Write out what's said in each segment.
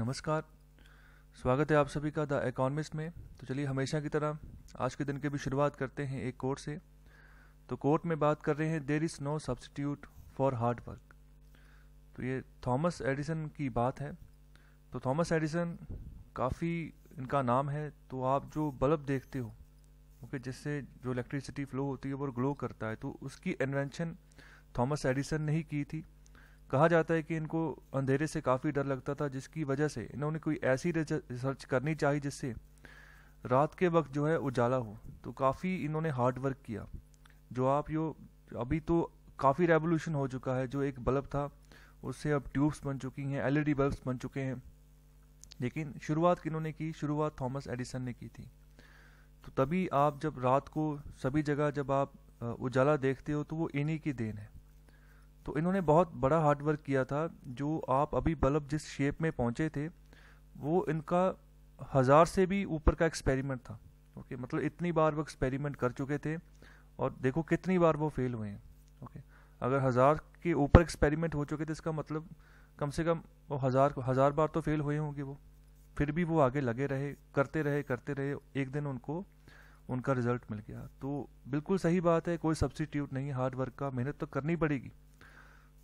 नमस्कार स्वागत है आप सभी का द इकोनॉमिस्ट में तो चलिए हमेशा की तरह आज के दिन की भी शुरुआत करते हैं एक कोर्ट से तो कोर्ट में बात कर रहे हैं there is no substitute for hard work तो ये थॉमस एडिसन की बात है तो थॉमस एडिसन काफ़ी इनका नाम है तो आप जो बल्ब देखते हो ओके जिससे जो इलेक्ट्रिसिटी फ्लो होती है वो ग्लो करता है तो उसकी इन्वेंशन थॉमस एडिसन ने ही की थी कहा जाता है कि इनको अंधेरे से काफ़ी डर लगता था जिसकी वजह से इन्होंने कोई ऐसी रिसर्च करनी चाहिए जिससे रात के वक्त जो है उजाला हो तो काफ़ी इन्होंने हार्ड वर्क किया जो आप यो अभी तो काफ़ी रेवोल्यूशन हो चुका है जो एक बल्ब था उससे अब ट्यूब्स बन चुकी हैं एलईडी बल्ब्स e बन चुके हैं लेकिन शुरुआत किन्होंने की शुरुआत थॉमस एडिसन ने की थी तो तभी आप जब रात को सभी जगह जब आप उजाला देखते हो तो वो इन्हीं की देन है तो इन्होंने बहुत बड़ा हार्डवर्क किया था जो आप अभी बल्ब जिस शेप में पहुंचे थे वो इनका हज़ार से भी ऊपर का एक्सपेरिमेंट था ओके मतलब इतनी बार वो एक्सपेरिमेंट कर चुके थे और देखो कितनी बार वो फेल हुए हैं ओके अगर हज़ार के ऊपर एक्सपेरिमेंट हो चुके थे इसका मतलब कम से कम वो हज़ार हज़ार बार तो फेल हुए होंगे वो फिर भी वो आगे लगे रहे करते रहे करते रहे एक दिन उनको उनका रिज़ल्ट मिल गया तो बिल्कुल सही बात है कोई सब्सिट्यूट नहीं हार्ड वर्क का मेहनत तो करनी पड़ेगी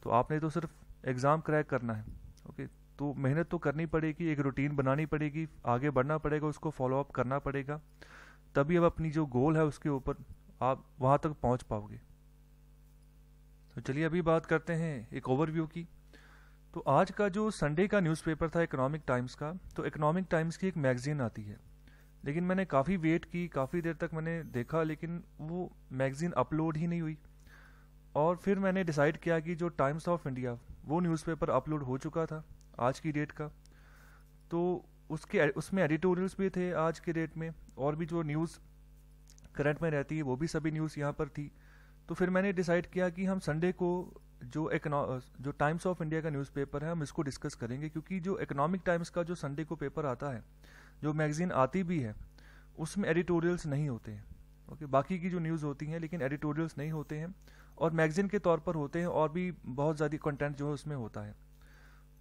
तो आपने तो सिर्फ एग्ज़ाम क्रैक करना है ओके तो मेहनत तो करनी पड़ेगी एक रूटीन बनानी पड़ेगी आगे बढ़ना पड़ेगा उसको फॉलोअप करना पड़ेगा तभी अब अपनी जो गोल है उसके ऊपर आप वहाँ तक पहुँच पाओगे तो चलिए अभी बात करते हैं एक ओवरव्यू की तो आज का जो संडे का न्यूज़पेपर था इकोनॉमिक टाइम्स का तो इकोनॉमिक टाइम्स की एक मैगज़ीन आती है लेकिन मैंने काफ़ी वेट की काफ़ी देर तक मैंने देखा लेकिन वो मैगज़ीन अपलोड ही नहीं हुई और फिर मैंने डिसाइड किया कि जो टाइम्स ऑफ इंडिया वो न्यूज़पेपर अपलोड हो चुका था आज की डेट का तो उसके उसमें एडिटोरियल्स भी थे आज के डेट में और भी जो न्यूज़ करंट में रहती है वो भी सभी न्यूज़ यहाँ पर थी तो फिर मैंने डिसाइड किया कि हम संडे को जो जो टाइम्स ऑफ इंडिया का न्यूज़पेपर है हम इसको डिस्कस करेंगे क्योंकि जो इकोनॉमिक टाइम्स का जो संडे को पेपर आता है जो मैगज़ीन आती भी है उसमें एडिटोरियल्स नहीं होते हैं ओके बाकी की जो न्यूज़ होती हैं लेकिन एडिटोरियल्स नहीं होते हैं और मैगज़ीन के तौर पर होते हैं और भी बहुत ज़्यादा कंटेंट जो है उसमें होता है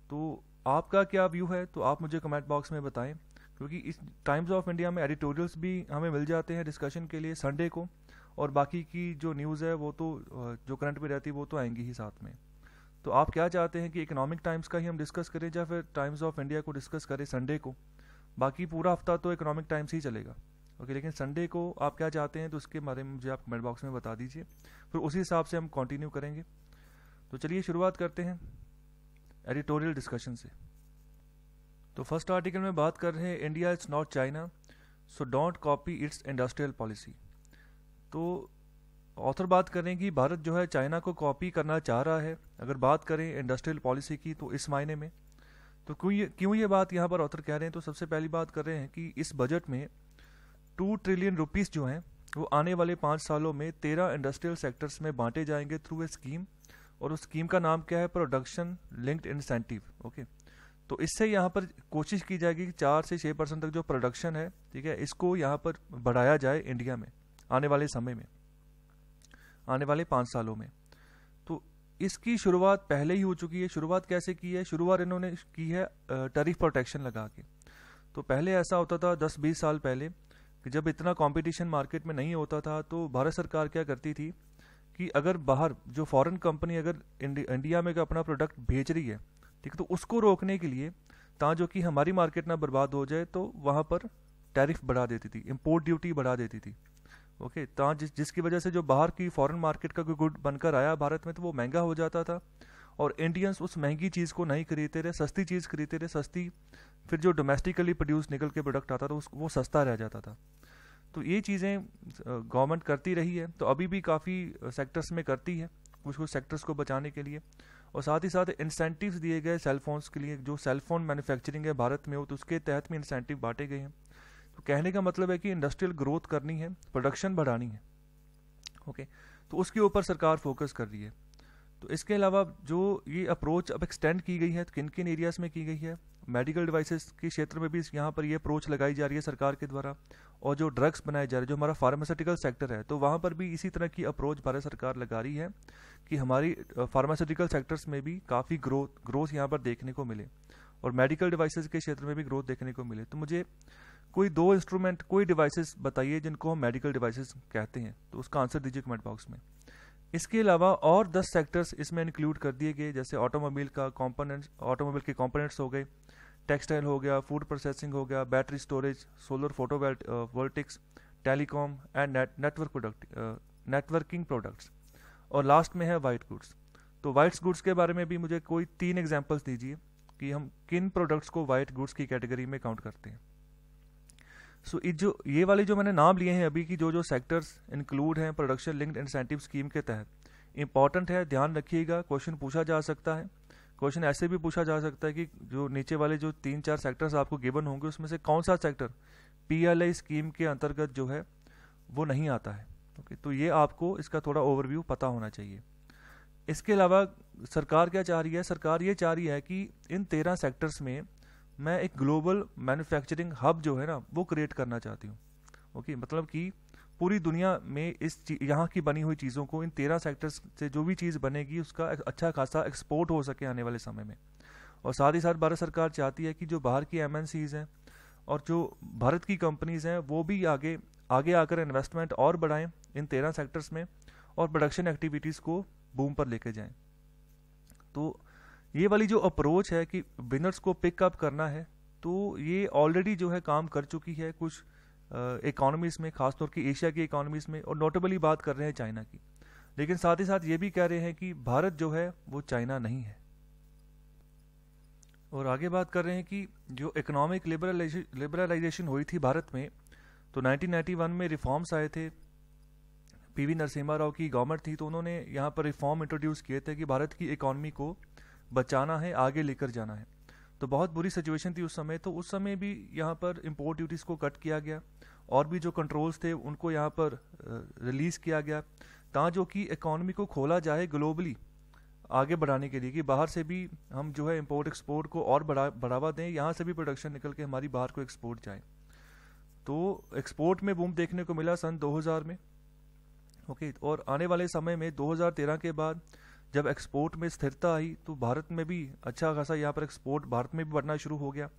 तो आपका क्या व्यू है तो आप मुझे कमेंट बॉक्स में बताएं क्योंकि इस टाइम्स ऑफ इंडिया में एडिटोरियल्स भी हमें मिल जाते हैं डिस्कशन के लिए संडे को और बाकी की जो न्यूज़ है वो तो जो करंट में रहती है वो तो आएंगी ही साथ में तो आप क्या चाहते हैं कि इकोनॉमिक टाइम्स का ही हम डिस्कस करें या फिर टाइम्स ऑफ इंडिया को डिस्कस करें संडे को बाकी पूरा हफ्ता तो इकोनॉमिक टाइम्स ही चलेगा ओके लेकिन संडे को आप क्या चाहते हैं तो उसके बारे में मुझे आप कमेंट बॉक्स में बता दीजिए फिर उसी हिसाब से हम कंटिन्यू करेंगे तो चलिए शुरुआत करते हैं एडिटोरियल डिस्कशन से तो फर्स्ट आर्टिकल में बात कर रहे हैं India is not China so don't copy its industrial policy तो ऑथर बात करें कि भारत जो है चाइना को कॉपी करना चाह रहा है अगर बात करें इंडस्ट्रियल पॉलिसी की तो इस मायने में तो क्यों ये क्यों ये बात यहाँ पर ऑथर कह रहे हैं तो सबसे पहली बात कर रहे हैं कि इस बजट में टू ट्रिलियन रुपीस जो हैं वो आने वाले पाँच सालों में तेरह इंडस्ट्रियल सेक्टर्स में बांटे जाएंगे थ्रू ए स्कीम और उस स्कीम का नाम क्या है प्रोडक्शन लिंक्ड इंसेंटिव ओके तो इससे यहाँ पर कोशिश की जाएगी कि चार से छः परसेंट तक जो प्रोडक्शन है ठीक है इसको यहाँ पर बढ़ाया जाए इंडिया में आने वाले समय में आने वाले पाँच सालों में तो इसकी शुरुआत पहले ही हो चुकी है शुरुआत कैसे की है शुरुआत इन्होंने की है टैरिफ प्रोटेक्शन लगा के तो पहले ऐसा होता था दस बीस साल पहले कि जब इतना कंपटीशन मार्केट में नहीं होता था तो भारत सरकार क्या करती थी कि अगर बाहर जो फॉरेन कंपनी अगर इंडिया में अपना प्रोडक्ट भेज रही है ठीक है तो उसको रोकने के लिए ता जो कि हमारी मार्केट ना बर्बाद हो जाए तो वहाँ पर टैरिफ बढ़ा देती थी इम्पोर्ट ड्यूटी बढ़ा देती थी ओके ता जिस जिसकी वजह से जो बाहर की फॉरेन मार्केट का कोई गुड बनकर आया भारत में तो वो महंगा हो जाता था और इंडियंस उस महंगी चीज़ को नहीं खरीदते रहे सस्ती चीज़ खरीदते रहे सस्ती फिर जो डोमेस्टिकली प्रोड्यूस निकल के प्रोडक्ट आता था उस वो सस्ता रह जाता था तो ये चीज़ें गवर्नमेंट करती रही है तो अभी भी काफ़ी सेक्टर्स में करती है कुछ कुछ सेक्टर्स को बचाने के लिए और साथ ही साथ इंसेंटिव्स दिए गए सेलफोन्स के लिए जो सेलफोन मैन्युफैक्चरिंग है भारत में हो तो उसके तहत भी इंसेंटिव बांटे गए हैं तो कहने का मतलब है कि इंडस्ट्रियल ग्रोथ करनी है प्रोडक्शन बढ़ानी है ओके तो उसके ऊपर सरकार फोकस कर रही है तो इसके अलावा जो ये अप्रोच अब एक्सटेंड की गई है तो किन किन एरियाज़ में की गई है मेडिकल डिवाइसेस के क्षेत्र में भी यहाँ पर ये अप्रोच लगाई जा रही है सरकार के द्वारा और जो ड्रग्स बनाए जा रहे हैं जो हमारा फार्मास्यूटिकल सेक्टर है तो वहाँ पर भी इसी तरह की अप्रोच भारत सरकार लगा रही है कि हमारी फार्मास्यूटिकल सेक्टर्स में भी काफ़ी ग्रोथ ग्रोथ यहाँ पर देखने को मिले और मेडिकल डिवाइसेस के क्षेत्र में भी ग्रोथ देखने को मिले तो मुझे कोई दो इंस्ट्रूमेंट कोई डिवाइसेस बताइए जिनको हम मेडिकल डिवाइसेस कहते हैं तो उसका आंसर दीजिए कमेंट बॉक्स में इसके अलावा और दस सेक्टर्स इसमें इंक्लूड कर दिए गए जैसे ऑटोमोबाइल का कंपोनेंट्स ऑटोमोबाइल के कंपोनेंट्स हो गए टेक्सटाइल हो गया फूड प्रोसेसिंग हो गया battery storage solar photo voltaics telecom and network product networking products और लास्ट में है वाइट गुड्स तो वाइट्स गुड्स के बारे में भी मुझे कोई तीन एग्जाम्पल्स दीजिए कि हम किन प्रोडक्ट्स को वाइट गुड्स की कैटेगरी में काउंट करते हैं सो so, जो ये वाले जो मैंने नाम लिए हैं अभी की जो जो सेक्टर्स इंक्लूड हैं प्रोडक्शन लिंक्ड इंसेंटिव स्कीम के तहत इंपॉर्टेंट है ध्यान रखिएगा क्वेश्चन पूछा जा सकता है क्वेश्चन ऐसे भी पूछा जा सकता है कि जो नीचे वाले जो तीन चार सेक्टर्स आपको गिवन होंगे उसमें से कौन सा सेक्टर पी स्कीम के अंतर्गत जो है वो नहीं आता है ओके तो ये आपको इसका थोड़ा ओवरव्यू पता होना चाहिए इसके अलावा सरकार क्या चाह रही है सरकार ये चाह रही है कि इन तेरह सेक्टर्स में मैं एक ग्लोबल मैन्युफैक्चरिंग हब जो है ना वो क्रिएट करना चाहती हूँ ओके मतलब कि पूरी दुनिया में इस यहाँ की बनी हुई चीज़ों को इन तेरह सेक्टर्स से जो भी चीज़ बनेगी उसका अच्छा खासा एक्सपोर्ट हो सके आने वाले समय में और साथ ही साथ भारत सरकार चाहती है कि जो बाहर की एम हैं और जो भारत की कंपनीज़ हैं वो भी आगे आगे आकर इन्वेस्टमेंट और बढ़ाएं इन तेरह सेक्टर्स में और प्रोडक्शन एक्टिविटीज़ को बूम पर लेके जाएं तो ये वाली जो अप्रोच है कि विनर्स को पिकअप करना है तो ये ऑलरेडी जो है काम कर चुकी है कुछ इकॉनमीज़ में खासतौर की एशिया की इकोनॉमीज़ में और नोटेबली बात कर रहे हैं चाइना की लेकिन साथ ही साथ ये भी कह रहे हैं कि भारत जो है वो चाइना नहीं है और आगे बात कर रहे हैं कि जो इकोनॉमिक लिबरलाइजेशन हुई थी भारत में तो 1991 में रिफॉर्म्स आए थे पीवी नरसिम्हा राव की गवर्नमेंट थी तो उन्होंने यहाँ पर रिफॉर्म इंट्रोड्यूस किए थे कि भारत की इकोनॉमी को बचाना है आगे लेकर जाना है तो बहुत बुरी सिचुएशन थी उस समय तो उस समय भी यहाँ पर इम्पोर्ट ड्यूटीज़ को कट किया गया और भी जो कंट्रोल्स थे उनको यहाँ पर रिलीज़ किया गया ता जो कि इकॉनमी को खोला जाए ग्लोबली आगे बढ़ाने के लिए कि बाहर से भी हम जो है इम्पोर्ट एक्सपोर्ट को और बढ़ा बढ़ावा दें यहाँ से भी प्रोडक्शन निकल के हमारी बाहर को एक्सपोर्ट जाए तो एक्सपोर्ट में बूम देखने को मिला सन 2000 में ओके और आने वाले समय में 2013 के बाद जब एक्सपोर्ट में स्थिरता आई तो भारत में भी अच्छा खासा यहाँ पर एक्सपोर्ट भारत में भी बढ़ना शुरू हो गया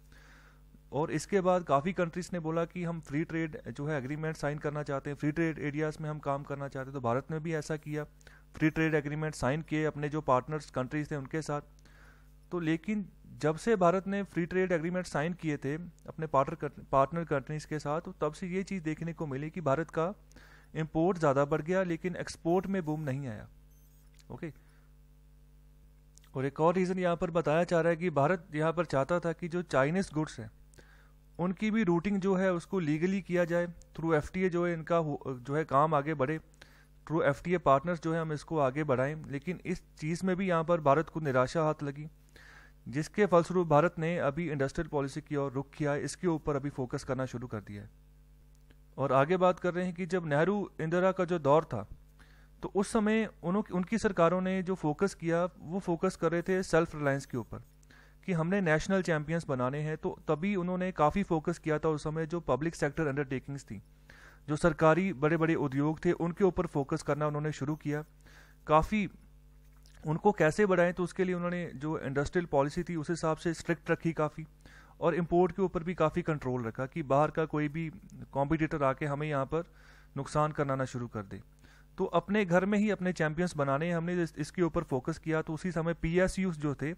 और इसके बाद काफ़ी कंट्रीज़ ने बोला कि हम फ्री ट्रेड जो है एग्रीमेंट साइन करना चाहते हैं फ्री ट्रेड एरियाज़ में हम काम करना चाहते हैं तो भारत ने भी ऐसा किया फ्री ट्रेड एग्रीमेंट साइन किए अपने जो पार्टनर्स कंट्रीज़ थे उनके साथ तो लेकिन जब से भारत ने फ्री ट्रेड एग्रीमेंट साइन किए थे अपने पार्टनर पार्टनर कंट्रीज़ के साथ तो तब से ये चीज़ देखने को मिली कि भारत का इम्पोर्ट ज़्यादा बढ़ गया लेकिन एक्सपोर्ट में बूम नहीं आया ओके okay? और एक और रीज़न यहाँ पर बताया जा रहा है कि भारत यहाँ पर चाहता था कि जो चाइनीज़ गुड्स हैं उनकी भी रूटिंग जो है उसको लीगली किया जाए थ्रू एफ जो है इनका जो है काम आगे बढ़े थ्रू एफ पार्टनर्स जो है हम इसको आगे बढ़ाएं लेकिन इस चीज़ में भी यहाँ पर भारत को निराशा हाथ लगी जिसके फलस्वरूप भारत ने अभी इंडस्ट्रियल पॉलिसी की ओर रुख किया इसके ऊपर अभी फोकस करना शुरू कर दिया है और आगे बात कर रहे हैं कि जब नेहरू इंदिरा का जो दौर था तो उस समय उनकी सरकारों ने जो फोकस किया वो फोकस कर रहे थे सेल्फ रिलायंस के ऊपर कि हमने नेशनल चैंपियंस बनाने हैं तो तभी उन्होंने काफ़ी फोकस किया था उस समय जो पब्लिक सेक्टर अंडरटेकिंग्स थी जो सरकारी बड़े बड़े उद्योग थे उनके ऊपर फोकस करना उन्होंने शुरू किया काफ़ी उनको कैसे बढ़ाएं तो उसके लिए उन्होंने जो इंडस्ट्रियल पॉलिसी थी उस हिसाब से स्ट्रिक्ट रखी काफ़ी और इम्पोर्ट के ऊपर भी काफ़ी कंट्रोल रखा कि बाहर का कोई भी कॉम्पिटिटर आके हमें यहाँ पर नुकसान करना ना शुरू कर दे तो अपने घर में ही अपने चैंपियंस बनाने हमने इसके ऊपर फोकस किया तो उसी समय पी जो थे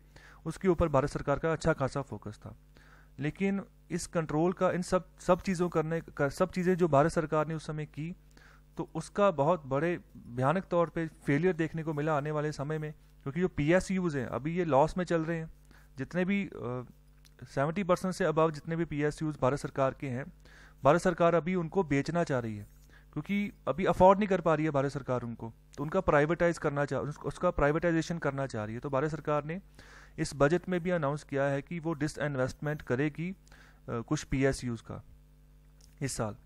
उसके ऊपर भारत सरकार का अच्छा खासा फोकस था लेकिन इस कंट्रोल का इन सब सब चीज़ों करने कर, सब चीज़ें जो भारत सरकार ने उस समय की तो उसका बहुत बड़े भयानक तौर पे फेलियर देखने को मिला आने वाले समय में क्योंकि जो पी एस यूज़ हैं अभी ये लॉस में चल रहे हैं जितने भी सेवेंटी परसेंट से अबव जितने भी पी एस यूज भारत सरकार के हैं भारत सरकार अभी उनको बेचना चाह रही है क्योंकि अभी अफोर्ड नहीं कर पा रही है भारत सरकार उनको तो उनका प्राइवेटाइज करना चाह उसका प्राइवेटाइजेशन करना चाह रही है तो भारत सरकार ने इस बजट में भी अनाउंस किया है कि वो डिस इन्वेस्टमेंट करेगी कुछ पी का इस साल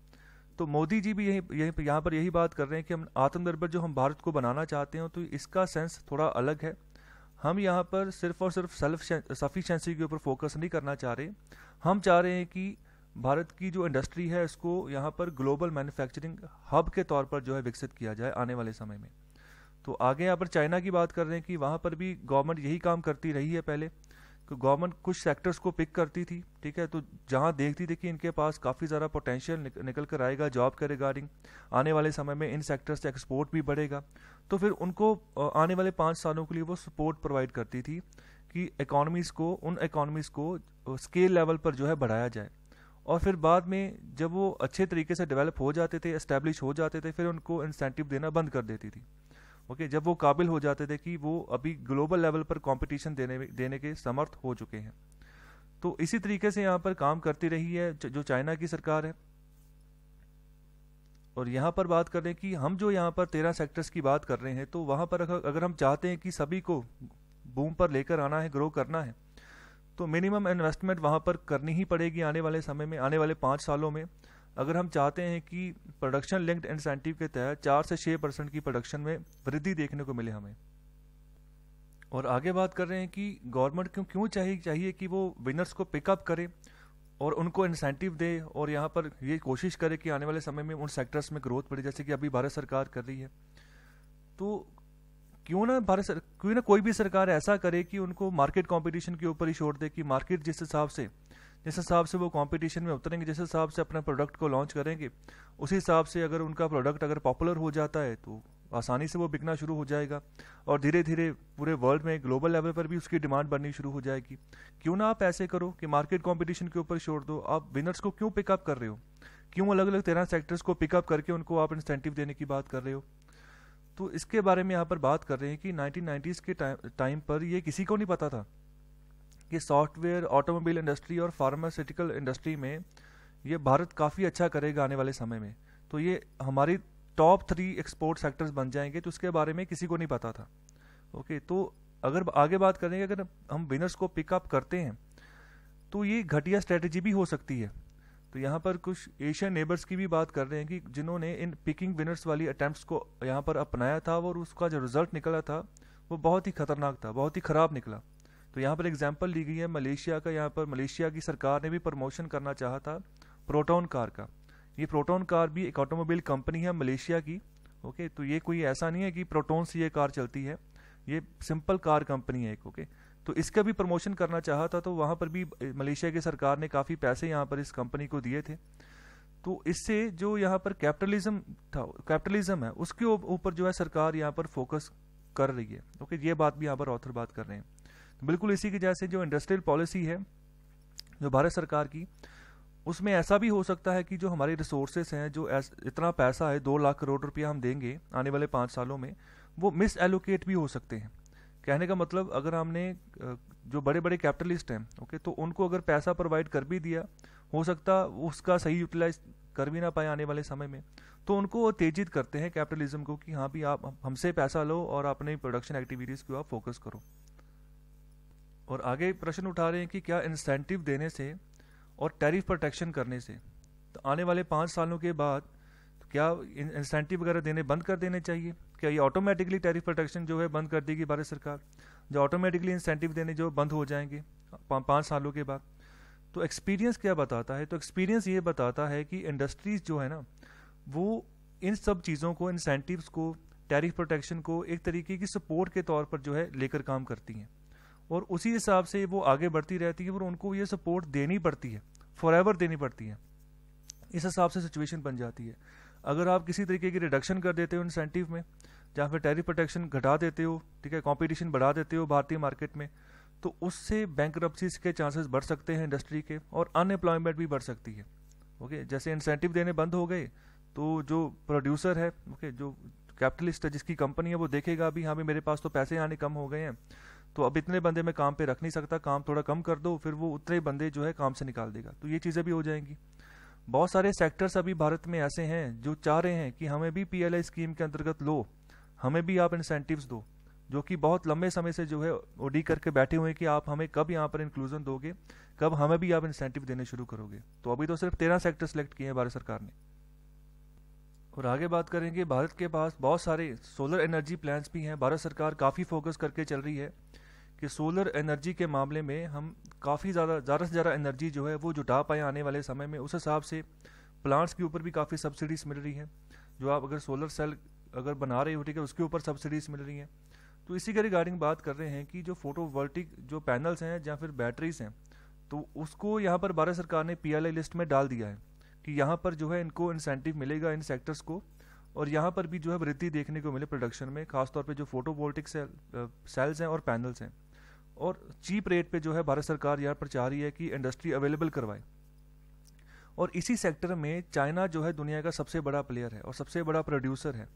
तो मोदी जी भी यही यही यहाँ पर यही बात कर रहे हैं कि हम आत्मनिर्भर जो हम भारत को बनाना चाहते हैं तो इसका सेंस थोड़ा अलग है हम यहाँ पर सिर्फ और सिर्फ सेल्फ सफिशेंसी के ऊपर फोकस नहीं करना चाह रहे हम चाह रहे हैं कि भारत की जो इंडस्ट्री है इसको यहाँ पर ग्लोबल मैन्युफैक्चरिंग हब के तौर पर जो है विकसित किया जाए आने वाले समय में तो आगे यहाँ पर चाइना की बात कर रहे हैं कि वहाँ पर भी गवर्नमेंट यही काम करती रही है पहले तो गवर्नमेंट कुछ सेक्टर्स को पिक करती थी ठीक है तो जहाँ देखती थी कि इनके पास काफ़ी ज़्यादा पोटेंशियल निक, निकल कर आएगा जॉब के रिगार्डिंग आने वाले समय में इन सेक्टर्स से एक्सपोर्ट भी बढ़ेगा तो फिर उनको आने वाले पाँच सालों के लिए वो सपोर्ट प्रोवाइड करती थी कि इकोनॉमीज़ को उन इकोनॉमीज़ को स्केल लेवल पर जो है बढ़ाया जाए और फिर बाद में जब वो अच्छे तरीके से डेवलप हो जाते थे इस्टेब्लिश हो जाते थे फिर उनको इंसेंटिव देना बंद कर देती थी ओके जब वो काबिल हो जाते थे कि वो अभी ग्लोबल लेवल पर कॉम्पिटिशन देने देने के समर्थ हो चुके हैं तो इसी तरीके से यहाँ पर काम करती रही है जो चाइना की सरकार है और यहाँ पर बात कर रहे हैं कि हम जो यहाँ पर तेरह सेक्टर्स की बात कर रहे हैं तो वहाँ पर अगर हम चाहते हैं कि सभी को बूम पर लेकर आना है ग्रो करना है तो मिनिमम इन्वेस्टमेंट वहाँ पर करनी ही पड़ेगी आने वाले समय में आने वाले पाँच सालों में अगर हम चाहते हैं कि प्रोडक्शन लिंक्ड इंसेंटिव के तहत चार से छः परसेंट की प्रोडक्शन में वृद्धि देखने को मिले हमें और आगे बात कर रहे हैं कि गवर्नमेंट क्यों क्यों चाहिए चाहिए कि वो विनर्स को पिकअप करे और उनको इंसेंटिव दे और यहाँ पर ये कोशिश करे कि आने वाले समय में उन सेक्टर्स में ग्रोथ बढ़े जैसे कि अभी भारत सरकार कर रही है तो क्यों ना भारत सर क्यों ना कोई भी सरकार ऐसा करे कि उनको मार्केट कंपटीशन के ऊपर ही छोड़ दे कि मार्केट जिस हिसाब से जिस हिसाब से वो कंपटीशन में उतरेंगे जिस हिसाब से अपना प्रोडक्ट को लॉन्च करेंगे उसी हिसाब से अगर उनका प्रोडक्ट अगर पॉपुलर हो जाता है तो आसानी से वो बिकना शुरू हो जाएगा और धीरे धीरे पूरे वर्ल्ड में ग्लोबल लेवल पर भी उसकी डिमांड बढ़नी शुरू हो जाएगी क्यों ना आप ऐसे करो कि मार्केट कंपटीशन के ऊपर छोड़ दो आप विनर्स को क्यों पिकअप कर रहे हो क्यों अलग अलग तेरह सेक्टर्स को पिकअप करके उनको आप इंसेंटिव देने की बात कर रहे हो तो इसके बारे में यहाँ पर बात कर रहे हैं कि 1990s के टाइम पर ये किसी को नहीं पता था कि सॉफ्टवेयर ऑटोमोबाइल इंडस्ट्री और फार्मास्यूटिकल इंडस्ट्री में ये भारत काफ़ी अच्छा करेगा आने वाले समय में तो ये हमारी टॉप थ्री एक्सपोर्ट सेक्टर्स बन जाएंगे तो उसके बारे में किसी को नहीं पता था ओके तो अगर आगे बात करेंगे अगर हम विनर्स को पिकअप करते हैं तो ये घटिया स्ट्रेटजी भी हो सकती है तो यहाँ पर कुछ एशियन नेबर्स की भी बात कर रहे हैं कि जिन्होंने इन पिकिंग विनर्स वाली अटैम्प्ट को यहाँ पर अपनाया था और उसका जो रिजल्ट निकला था वो बहुत ही खतरनाक था बहुत ही ख़राब निकला तो यहाँ पर एग्जाम्पल ली गई है मलेशिया का यहाँ पर मलेशिया की सरकार ने भी प्रमोशन करना चाहा था प्रोटोन कार का ये प्रोटोन कार भी एक ऑटोमोबाइल कंपनी है मलेशिया की ओके तो ये कोई ऐसा नहीं है कि प्रोटोन से ये कार चलती है ये सिंपल कार कंपनी है एक ओके तो इसका भी प्रमोशन करना चाहा था तो वहाँ पर भी मलेशिया की सरकार ने काफ़ी पैसे यहाँ पर इस कंपनी को दिए थे तो इससे जो यहाँ पर कैपिटलिज्म था कैपिटलिज्म है उसके ऊपर जो है सरकार यहाँ पर फोकस कर रही है ओके ये बात भी यहाँ पर ऑथर बात कर रहे हैं तो बिल्कुल इसी की जैसे जो इंडस्ट्रियल पॉलिसी है जो भारत सरकार की उसमें ऐसा भी हो सकता है कि जो हमारे रिसोर्सेस हैं जो इतना पैसा है दो लाख करोड़ रुपया हम देंगे आने वाले पाँच सालों में वो मिस एलोकेट भी हो सकते हैं कहने का मतलब अगर हमने जो बड़े बड़े कैपिटलिस्ट हैं ओके तो उनको अगर पैसा प्रोवाइड कर भी दिया हो सकता उसका सही यूटिलाइज कर भी ना पाए आने वाले समय में तो उनको वो तेजित करते हैं कैपिटलिज्म को कि हाँ भी आप हमसे पैसा लो और अपने प्रोडक्शन एक्टिविटीज़ को आप फोकस करो और आगे प्रश्न उठा रहे हैं कि क्या इंसेंटिव देने से और टैरिफ प्रोटेक्शन करने से तो आने वाले पाँच सालों के बाद तो क्या इंसेंटिव वगैरह देने बंद कर देने चाहिए क्या ये ऑटोमेटिकली टैरिफ प्रोटेक्शन जो है बंद कर देगी भारत सरकार जो ऑटोमेटिकली इंसेंटिव देने जो बंद हो जाएंगे पा, पाँच सालों के बाद तो एक्सपीरियंस क्या बताता है तो एक्सपीरियंस ये बताता है कि इंडस्ट्रीज जो है ना वो इन सब चीज़ों को इंसेंटिव्स को टैरिफ प्रोटेक्शन को एक तरीके की सपोर्ट के तौर पर जो है लेकर काम करती हैं और उसी हिसाब से वो आगे बढ़ती रहती है और उनको ये सपोर्ट देनी पड़ती है फॉर देनी पड़ती है इस हिसाब से सिचुएशन बन जाती है अगर आप किसी तरीके की रिडक्शन कर देते हो इंसेंटिव में जहाँ फिर टेरी प्रोटेक्शन घटा देते हो ठीक है कंपटीशन बढ़ा देते हो भारतीय मार्केट में तो उससे बैंक के चांसेस बढ़ सकते हैं इंडस्ट्री के और अनएम्प्लॉयमेंट भी बढ़ सकती है ओके जैसे इंसेंटिव देने बंद हो गए तो जो प्रोड्यूसर है ओके जो कैपिटलिस्ट है जिसकी कंपनी है वो देखेगा अभी हाँ भी मेरे पास तो पैसे आने कम हो गए हैं तो अब इतने बंदे मैं काम पे रख नहीं सकता काम थोड़ा कम कर दो फिर वो उतने बंदे जो है काम से निकाल देगा तो ये चीज़ें भी हो जाएंगी बहुत सारे सेक्टर्स अभी भारत में ऐसे हैं जो चाह रहे हैं कि हमें भी पीएलआई स्कीम के अंतर्गत लो हमें भी आप इंसेंटिव्स दो जो कि बहुत लंबे समय से जो है ओडी करके बैठे हुए हैं कि आप हमें कब यहाँ पर इंक्लूजन दोगे कब हमें भी आप इंसेंटिव देने शुरू करोगे तो अभी तो सिर्फ तेरह सेक्टर सेलेक्ट किए हैं भारत सरकार ने और आगे बात करेंगे भारत के पास बहुत सारे सोलर एनर्जी प्लान्स भी हैं भारत सरकार काफ़ी फोकस करके चल रही है कि सोलर एनर्जी के मामले में हम काफ़ी ज़्यादा ज़्यादा से ज़्यादा एनर्जी जो है वो जुटा पाए आने वाले समय में उस हिसाब से प्लांट्स के ऊपर भी काफ़ी सब्सिडीज़ मिल रही हैं जो आप अगर सोलर सेल अगर बना रही हो ठीक है उसके ऊपर सब्सिडीज मिल रही हैं तो इसी के रिगार्डिंग बात कर रहे हैं कि जो फोटोवोल्टिक जो पैनल्स हैं या फिर बैटरीज हैं तो उसको यहाँ पर भारत सरकार ने पी लिस्ट में डाल दिया है कि यहाँ पर जो है इनको इंसेंटिव मिलेगा इन सेक्टर्स को और यहाँ पर भी जो है वृद्धि देखने को मिले प्रोडक्शन में खासतौर पे जो वोल्टिक सेल, सेल्स हैं और पैनल्स हैं और चीप रेट पे जो है भारत सरकार यहाँ पर चाह रही है कि इंडस्ट्री अवेलेबल करवाए और इसी सेक्टर में चाइना जो है दुनिया का सबसे बड़ा प्लेयर है और सबसे बड़ा प्रोड्यूसर है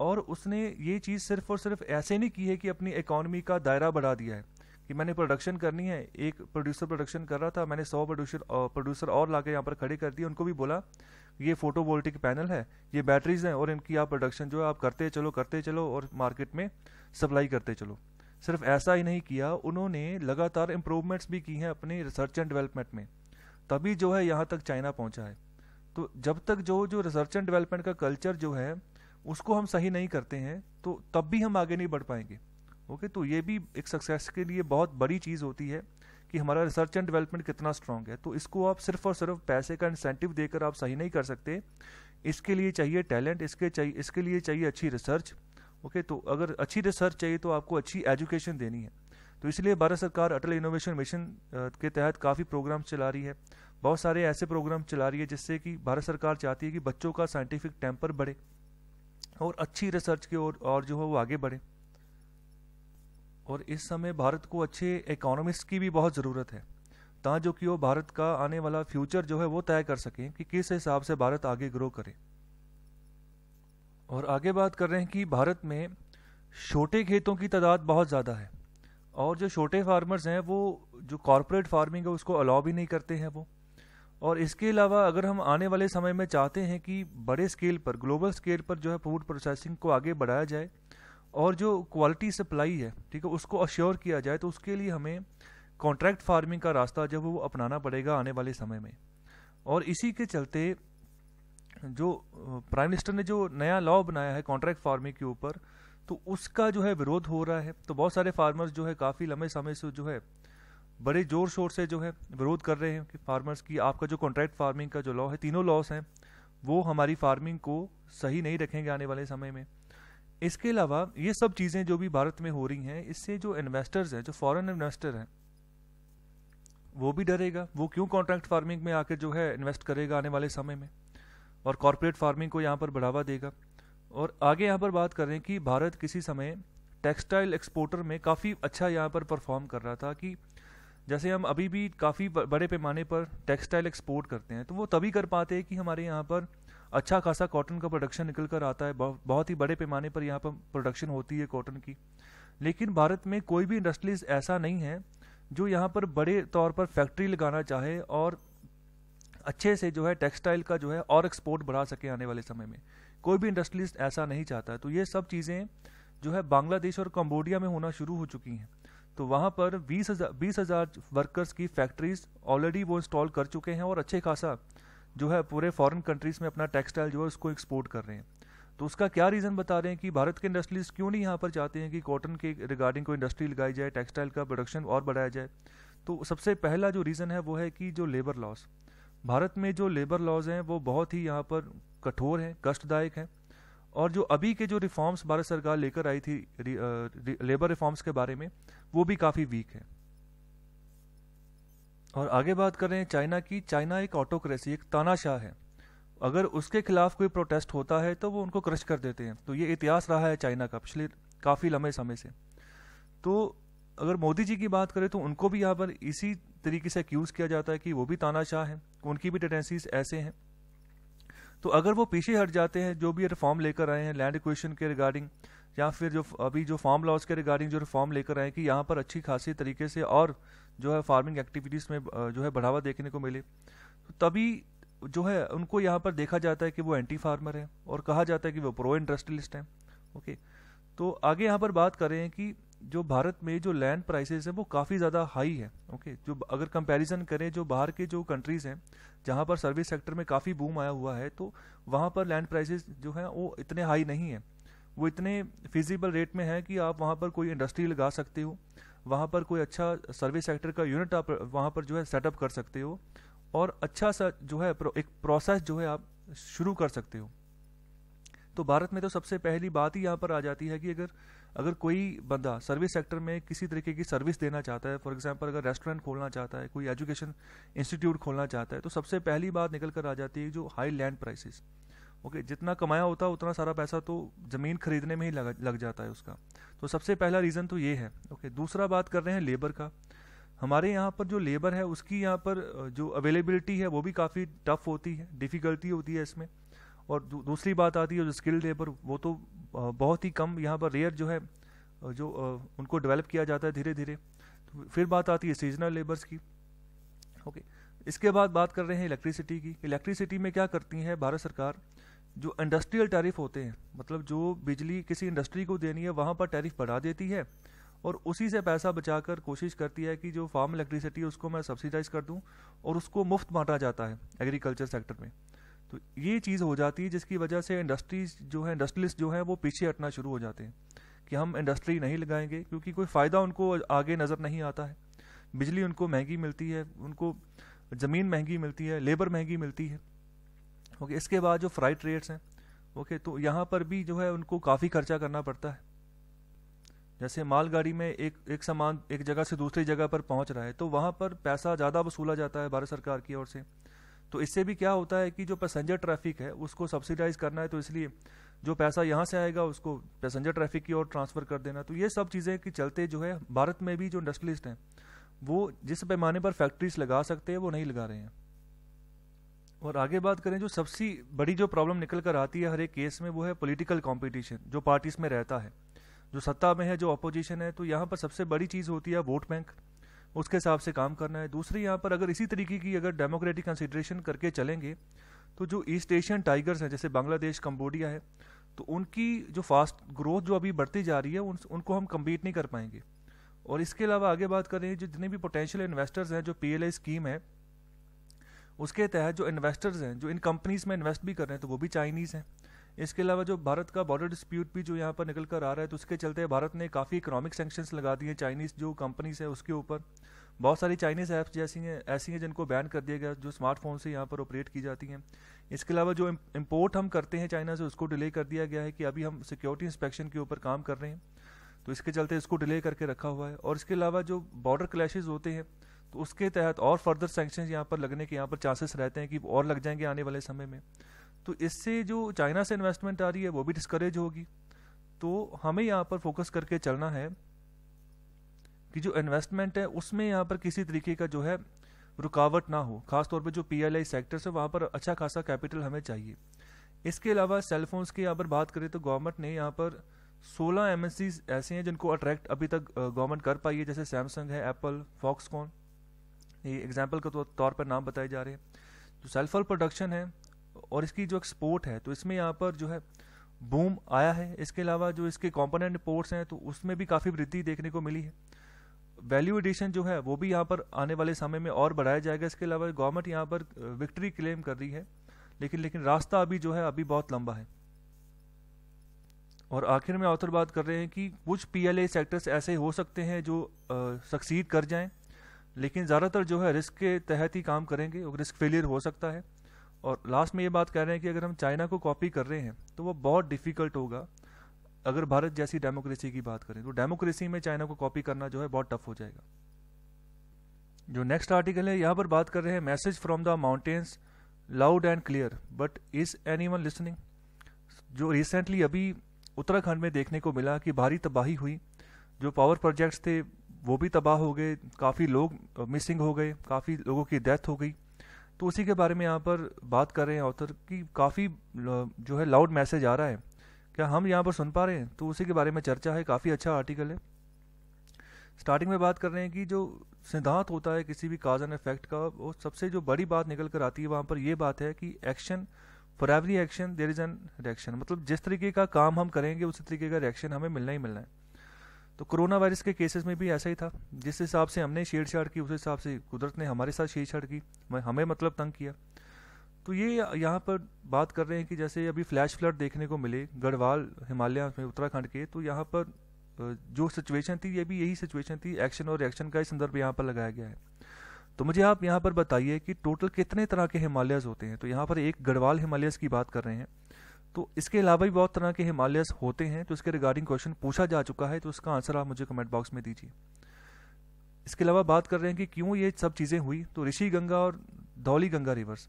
और उसने ये चीज़ सिर्फ और सिर्फ ऐसे नहीं की है कि अपनी इकोनॉमी का दायरा बढ़ा दिया है कि मैंने प्रोडक्शन करनी है एक प्रोड्यूसर प्रोडक्शन कर रहा था मैंने सौ प्रोड्यूसर प्रोड्यूसर और ला के यहाँ पर खड़े कर दिए उनको भी बोला ये फोटो वोल्टिक पैनल है ये बैटरीज हैं और इनकी आप प्रोडक्शन जो है आप करते चलो करते चलो और मार्केट में सप्लाई करते चलो सिर्फ ऐसा ही नहीं किया उन्होंने लगातार इम्प्रूवमेंट्स भी की हैं अपने रिसर्च एंड डेवलपमेंट में तभी जो है यहाँ तक चाइना पहुँचा है तो जब तक जो जो रिसर्च एंड डेवलपमेंट का कल्चर जो है उसको हम सही नहीं करते हैं तो तब भी हम आगे नहीं बढ़ पाएंगे ओके तो ये भी एक सक्सेस के लिए बहुत बड़ी चीज़ होती है कि हमारा रिसर्च एंड डेवलपमेंट कितना स्ट्रांग है तो इसको आप सिर्फ और सिर्फ पैसे का इंसेंटिव देकर आप सही नहीं कर सकते इसके लिए चाहिए टैलेंट इसके चाहिए इसके लिए चाहिए अच्छी रिसर्च ओके तो अगर अच्छी रिसर्च चाहिए तो आपको अच्छी एजुकेशन देनी है तो इसलिए भारत सरकार अटल इनोवेशन मिशन के तहत काफ़ी प्रोग्राम चला रही है बहुत सारे ऐसे प्रोग्राम चला रही है जिससे कि भारत सरकार चाहती है कि बच्चों का साइंटिफिक टेम्पर बढ़े और अच्छी रिसर्च की ओर और, और जो है वो आगे बढ़े और इस समय भारत को अच्छे इकोनॉमिस्ट की भी बहुत ज़रूरत है ताकि जो कि वो भारत का आने वाला फ्यूचर जो है वो तय कर सकें कि किस हिसाब से भारत आगे ग्रो करे और आगे बात कर रहे हैं कि भारत में छोटे खेतों की तादाद बहुत ज़्यादा है और जो छोटे फार्मर्स हैं वो जो कॉरपोरेट फार्मिंग है उसको अलाउ भी नहीं करते हैं वो और इसके अलावा अगर हम आने वाले समय में चाहते हैं कि बड़े स्केल पर ग्लोबल स्केल पर जो है फूड प्रोसेसिंग को आगे बढ़ाया जाए और जो क्वालिटी सप्लाई है ठीक है उसको अश्योर किया जाए तो उसके लिए हमें कॉन्ट्रैक्ट फार्मिंग का रास्ता जब वो अपनाना पड़ेगा आने वाले समय में और इसी के चलते जो प्राइम मिनिस्टर ने जो नया लॉ बनाया है कॉन्ट्रैक्ट फार्मिंग के ऊपर तो उसका जो है विरोध हो रहा है तो बहुत सारे फार्मर्स जो है काफ़ी लंबे समय से जो है बड़े जोर शोर से जो है विरोध कर रहे हैं कि फार्मर्स की आपका जो कॉन्ट्रैक्ट फार्मिंग का जो लॉ है तीनों लॉस हैं वो हमारी फार्मिंग को सही नहीं रखेंगे आने वाले समय में इसके अलावा ये सब चीज़ें जो भी भारत में हो रही हैं इससे जो इन्वेस्टर्स हैं जो फॉरेन इन्वेस्टर हैं वो भी डरेगा वो क्यों कॉन्ट्रैक्ट फार्मिंग में आकर जो है इन्वेस्ट करेगा आने वाले समय में और कॉरपोरेट फार्मिंग को यहाँ पर बढ़ावा देगा और आगे यहाँ पर बात करें कि भारत किसी समय टेक्सटाइल एक्सपोर्टर में काफ़ी अच्छा यहाँ पर परफॉर्म कर रहा था कि जैसे हम अभी भी काफ़ी बड़े पैमाने पर टेक्सटाइल एक्सपोर्ट करते हैं तो वो तभी कर पाते हैं कि हमारे यहाँ पर अच्छा खासा कॉटन का प्रोडक्शन निकल कर आता है बहुत ही बड़े पैमाने पर यहाँ पर प्रोडक्शन होती है कॉटन की लेकिन भारत में कोई भी इंडस्ट्रीज ऐसा नहीं है जो यहाँ पर बड़े तौर पर फैक्ट्री लगाना चाहे और अच्छे से जो है टेक्सटाइल का जो है और एक्सपोर्ट बढ़ा सके आने वाले समय में कोई भी इंडस्ट्रीज ऐसा नहीं चाहता है तो ये सब चीज़ें जो है बांग्लादेश और कम्बोडिया में होना शुरू हो चुकी हैं तो वहाँ पर बीस हज़ार बीस हज़ार वर्कर्स की फैक्ट्रीज ऑलरेडी वो इंस्टॉल कर चुके हैं और अच्छे खासा जो है पूरे फॉरेन कंट्रीज़ में अपना टेक्सटाइल जो है उसको एक्सपोर्ट कर रहे हैं तो उसका क्या रीज़न बता रहे हैं कि भारत के इंडस्ट्रीज क्यों नहीं यहाँ पर चाहते हैं कि कॉटन के रिगार्डिंग कोई इंडस्ट्री लगाई जाए टेक्सटाइल का प्रोडक्शन और बढ़ाया जाए तो सबसे पहला जो रीज़न है वो है कि जो लेबर लॉस भारत में जो लेबर लॉज हैं वो बहुत ही यहाँ पर कठोर हैं कष्टदायक हैं और जो अभी के जो रिफॉर्म्स भारत सरकार लेकर आई थी लेबर रिफॉर्म्स के बारे में वो भी काफ़ी वीक है और आगे बात करें चाइना की चाइना एक ऑटोक्रेसी एक तानाशाह है अगर उसके खिलाफ कोई प्रोटेस्ट होता है तो वो उनको क्रश कर देते हैं तो ये इतिहास रहा है चाइना का पिछले काफ़ी लंबे समय से तो अगर मोदी जी की बात करें तो उनको भी यहाँ पर इसी तरीके से अक्यूज़ किया जाता है कि वो भी तानाशाह हैं उनकी भी टेंडेंसीज ऐसे हैं तो अगर वो पीछे हट जाते हैं जो भी रिफॉर्म लेकर आए हैं लैंड इक्वेशन के रिगार्डिंग या फिर जो अभी जो फार्म लॉस के रिगार्डिंग जो रिफॉर्म लेकर आए कि यहाँ पर अच्छी खासी तरीके से और जो है फार्मिंग एक्टिविटीज़ में जो है बढ़ावा देखने को मिले तो तभी जो है उनको यहाँ पर देखा जाता है कि वो एंटी फार्मर हैं और कहा जाता है कि वो प्रो इंडस्ट्रियलिस्ट हैं ओके तो आगे यहाँ पर बात करें कि जो भारत में जो लैंड प्राइसेस हैं वो काफ़ी ज़्यादा हाई है ओके जो अगर कंपैरिजन करें जो बाहर के जो कंट्रीज़ हैं जहाँ पर सर्विस सेक्टर में काफ़ी बूम आया हुआ है तो वहाँ पर लैंड प्राइसेस जो हैं वो इतने हाई नहीं हैं वो इतने फिजिबल रेट में है कि आप वहाँ पर कोई इंडस्ट्री लगा सकते हो वहाँ पर कोई अच्छा सर्विस सेक्टर का यूनिट आप वहाँ पर जो है सेटअप कर सकते हो और अच्छा सा जो है एक प्रोसेस जो है आप शुरू कर सकते हो तो भारत में तो सबसे पहली बात ही यहाँ पर आ जाती है कि अगर अगर कोई बंदा सर्विस सेक्टर में किसी तरीके की सर्विस देना चाहता है फॉर एग्जांपल अगर रेस्टोरेंट खोलना चाहता है कोई एजुकेशन इंस्टीट्यूट खोलना चाहता है तो सबसे पहली बात निकल कर आ जाती है जो हाई लैंड प्राइसेस ओके जितना कमाया होता है उतना सारा पैसा तो ज़मीन खरीदने में ही लग, लग जाता है उसका तो सबसे पहला रीज़न तो ये है ओके दूसरा बात कर रहे हैं लेबर का हमारे यहाँ पर जो लेबर है उसकी यहाँ पर जो अवेलेबिलिटी है वो भी काफ़ी टफ होती है डिफ़िकल्टी होती है इसमें और दूसरी बात आती है जो स्किल्ड लेबर वो तो बहुत ही कम यहाँ पर रेयर जो है जो उनको डेवलप किया जाता है धीरे धीरे तो फिर बात आती है सीजनल लेबर्स की ओके इसके बाद बात कर रहे हैं इलेक्ट्रिसिटी की इलेक्ट्रिसिटी में क्या करती है भारत सरकार जो इंडस्ट्रियल टैरिफ होते हैं मतलब जो बिजली किसी इंडस्ट्री को देनी है वहाँ पर टैरिफ बढ़ा देती है और उसी से पैसा बचाकर कोशिश करती है कि जो फार्म इलेक्ट्रिसिटी है उसको मैं सब्सिडाइज कर दूं और उसको मुफ्त बांटा जाता है एग्रीकल्चर सेक्टर में तो ये चीज़ हो जाती है जिसकी वजह से इंडस्ट्रीज जो है इंडस्ट्रियलिस्ट जो है वो पीछे हटना शुरू हो जाते हैं कि हम इंडस्ट्री नहीं लगाएंगे क्योंकि कोई फ़ायदा उनको आगे नज़र नहीं आता है बिजली उनको महंगी मिलती है उनको ज़मीन महंगी मिलती है लेबर महंगी मिलती है ओके इसके बाद जो फ्राइट रेट्स हैं ओके तो यहाँ पर भी जो है उनको काफ़ी खर्चा करना पड़ता है जैसे मालगाड़ी में एक एक सामान एक जगह से दूसरी जगह पर पहुंच रहा है तो वहाँ पर पैसा ज़्यादा वसूला जाता है भारत सरकार की ओर से तो इससे भी क्या होता है कि जो पैसेंजर ट्रैफिक है उसको सब्सिडाइज करना है तो इसलिए जो पैसा यहाँ से आएगा उसको पैसेंजर ट्रैफिक की ओर ट्रांसफर कर देना तो ये सब चीज़ें के चलते जो है भारत में भी जो इंडस्ट्रियलिस्ट हैं वो जिस पैमाने पर फैक्ट्रीज लगा सकते हैं वो नहीं लगा रहे हैं और आगे बात करें जो सबसे बड़ी जो प्रॉब्लम निकल कर आती है हर एक केस में वो है पॉलिटिकल कंपटीशन जो पार्टीज में रहता है जो सत्ता में है जो अपोजिशन है तो यहाँ पर सबसे बड़ी चीज़ होती है वोट बैंक उसके हिसाब से काम करना है दूसरी यहाँ पर अगर इसी तरीके की अगर डेमोक्रेटिक कंसिड्रेशन करके चलेंगे तो जो ईस्ट एशियन टाइगर्स हैं जैसे बांग्लादेश कम्बोडिया है तो उनकी जो फास्ट ग्रोथ जो अभी बढ़ती जा रही है उन, उनको हम कम्पीट नहीं कर पाएंगे और इसके अलावा आगे बात करें जो जितने भी पोटेंशियल इन्वेस्टर्स हैं जो पी स्कीम है उसके तहत जो इन्वेस्टर्स हैं जो इन कंपनीज में इन्वेस्ट भी कर रहे हैं तो वो भी चाइनीज़ हैं इसके अलावा जो भारत का बॉर्डर डिस्प्यूट भी जो यहाँ पर निकल कर आ रहा है तो उसके चलते भारत ने काफ़ी इकोनॉमिक सेंक्शंस लगा दिए चाइनीज़ जो कंपनीज है उसके ऊपर बहुत सारी चाइनीज़ ऐप्स जैसी हैं ऐसी हैं जिनको बैन कर दिया गया जो स्मार्टफोन से यहाँ पर ऑपरेट की जाती हैं इसके अलावा जो इम्पोर्ट हम करते हैं चाइना से उसको डिले कर दिया गया है कि अभी हम सिक्योरिटी इंस्पेक्शन के ऊपर काम कर रहे हैं तो इसके चलते इसको डिले करके रखा हुआ है और इसके अलावा जो बॉर्डर क्लैशेज होते हैं तो उसके तहत और फर्दर सेंक्शन यहाँ पर लगने के यहाँ पर चांसेस रहते हैं कि और लग जाएंगे आने वाले समय में तो इससे जो चाइना से इन्वेस्टमेंट आ रही है वो भी डिस्करेज होगी तो हमें यहाँ पर फोकस करके चलना है कि जो इन्वेस्टमेंट है उसमें यहाँ पर किसी तरीके का जो है रुकावट ना हो खासतौर पर जो आई सेक्टर है वहाँ पर अच्छा खासा कैपिटल हमें चाहिए इसके अलावा सेलफोन्स की यहाँ पर बात करें तो गवर्नमेंट ने यहाँ पर 16 एम ऐसे हैं जिनको अट्रैक्ट अभी तक गवर्नमेंट कर पाई है जैसे सैमसंग है एप्पल फॉक्सकॉन ये एग्जाम्पल के तौर पर नाम बताए जा रहे हैं जो सेल्फ प्रोडक्शन है और इसकी जो एक्सपोर्ट है तो इसमें यहाँ पर जो है बूम आया है इसके अलावा जो इसके कॉम्पोनेंट पोर्ट्स हैं तो उसमें भी काफ़ी वृद्धि देखने को मिली है वैल्यू एडिशन जो है वो भी यहाँ पर आने वाले समय में और बढ़ाया जाएगा इसके अलावा गवर्नमेंट यहाँ पर विक्ट्री क्लेम कर रही है लेकिन लेकिन रास्ता अभी जो है अभी बहुत लंबा है और आखिर में ऑथर बात कर रहे हैं कि कुछ पीएलए सेक्टर्स ऐसे हो सकते हैं जो सक्सीड कर जाएं लेकिन ज़्यादातर जो है रिस्क के तहत ही काम करेंगे और रिस्क फेलियर हो सकता है और लास्ट में ये बात कर रहे हैं कि अगर हम चाइना को कॉपी कर रहे हैं तो वो बहुत डिफ़िकल्ट होगा अगर भारत जैसी डेमोक्रेसी की बात करें तो डेमोक्रेसी में चाइना को कॉपी करना जो है बहुत टफ हो जाएगा जो नेक्स्ट आर्टिकल है यहाँ पर बात कर रहे हैं message from the mountains loud and clear but is anyone listening जो रिसेंटली अभी उत्तराखंड में देखने को मिला कि भारी तबाही हुई जो पावर प्रोजेक्ट्स थे वो भी तबाह हो गए काफ़ी लोग मिसिंग हो गए काफ़ी लोगों की डेथ हो गई तो उसी के बारे में यहाँ पर बात कर रहे हैं ऑथर की काफ़ी जो है लाउड मैसेज आ रहा है क्या हम यहाँ पर सुन पा रहे हैं तो उसी के बारे में चर्चा है काफ़ी अच्छा आर्टिकल है स्टार्टिंग में बात कर रहे हैं कि जो सिद्धांत होता है किसी भी काज एंड इफेक्ट का वो सबसे जो बड़ी बात निकल कर आती है वहाँ पर यह बात है कि action for every action there is an reaction मतलब जिस तरीके का काम हम करेंगे उसी तरीके का रिएक्शन हमें मिलना ही मिलना है तो कोरोना वायरस के केसेस में भी ऐसा ही था जिस हिसाब से हमने छेड़छाड़ की उस हिसाब से कुदरत ने हमारे साथ छेड़छाड़ की हमें मतलब तंग किया तो ये यहाँ पर बात कर रहे हैं कि जैसे अभी फ्लैश फ्लड देखने को मिले गढ़वाल हिमालय में उत्तराखंड के तो यहाँ पर जो सिचुएशन थी ये भी यही सिचुएशन थी एक्शन और रिएक्शन का ही संदर्भ यहाँ पर लगाया गया है तो मुझे आप यहाँ पर बताइए कि टोटल कितने तरह के हिमालयस होते हैं तो यहाँ पर एक गढ़वाल हिमालयस की बात कर रहे हैं तो इसके अलावा भी बहुत तरह के हिमालयस होते हैं तो इसके रिगार्डिंग क्वेश्चन पूछा जा चुका है तो उसका आंसर आप मुझे कमेंट बॉक्स में दीजिए इसके अलावा बात कर रहे हैं कि क्यों ये सब चीज़ें हुई तो ऋषि गंगा और धौली गंगा रिवर्स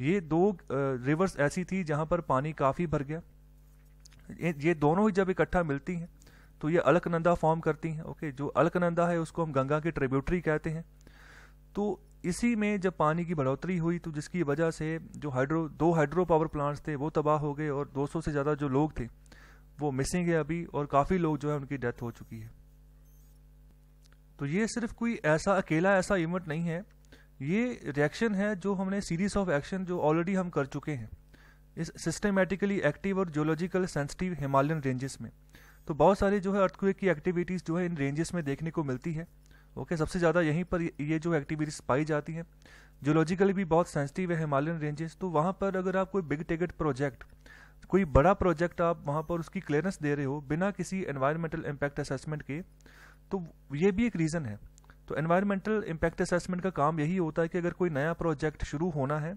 ये दो रिवर्स ऐसी थी जहाँ पर पानी काफ़ी भर गया ये दोनों ही जब इकट्ठा मिलती हैं तो ये अलकनंदा फॉर्म करती हैं ओके जो अलकनंदा है उसको हम गंगा की ट्रिब्यूटरी कहते हैं तो इसी में जब पानी की बढ़ोतरी हुई तो जिसकी वजह से जो हाइड्रो दो हाइड्रो पावर प्लांट्स थे वो तबाह हो गए और 200 से ज़्यादा जो लोग थे वो मिसिंग है अभी और काफ़ी लोग जो है उनकी डेथ हो चुकी है तो ये सिर्फ कोई ऐसा अकेला ऐसा इवेंट नहीं है ये रिएक्शन है जो हमने सीरीज ऑफ एक्शन जो ऑलरेडी हम कर चुके हैं इस सिस्टमेटिकली एक्टिव और जियोलॉजिकल सेंसिटिव हिमालयन रेंजेस में तो बहुत सारे जो है अर्थक्वेक की एक्टिविटीज़ जो है इन रेंजेस में देखने को मिलती है ओके सबसे ज़्यादा यहीं पर ये जो एक्टिविटीज़ पाई जाती हैं जोलॉजिकली भी बहुत सेंसिटिव है हिमालयन रेंजेस तो वहाँ पर अगर आप कोई बिग टिकट प्रोजेक्ट कोई बड़ा प्रोजेक्ट आप वहाँ पर उसकी क्लियरेंस दे रहे हो बिना किसी एनवायरमेंटल इम्पैक्ट असेसमेंट के तो ये भी एक रीज़न है तो एनवायरमेंटल इम्पैक्ट असेसमेंट का काम यही होता है कि अगर कोई नया प्रोजेक्ट शुरू होना है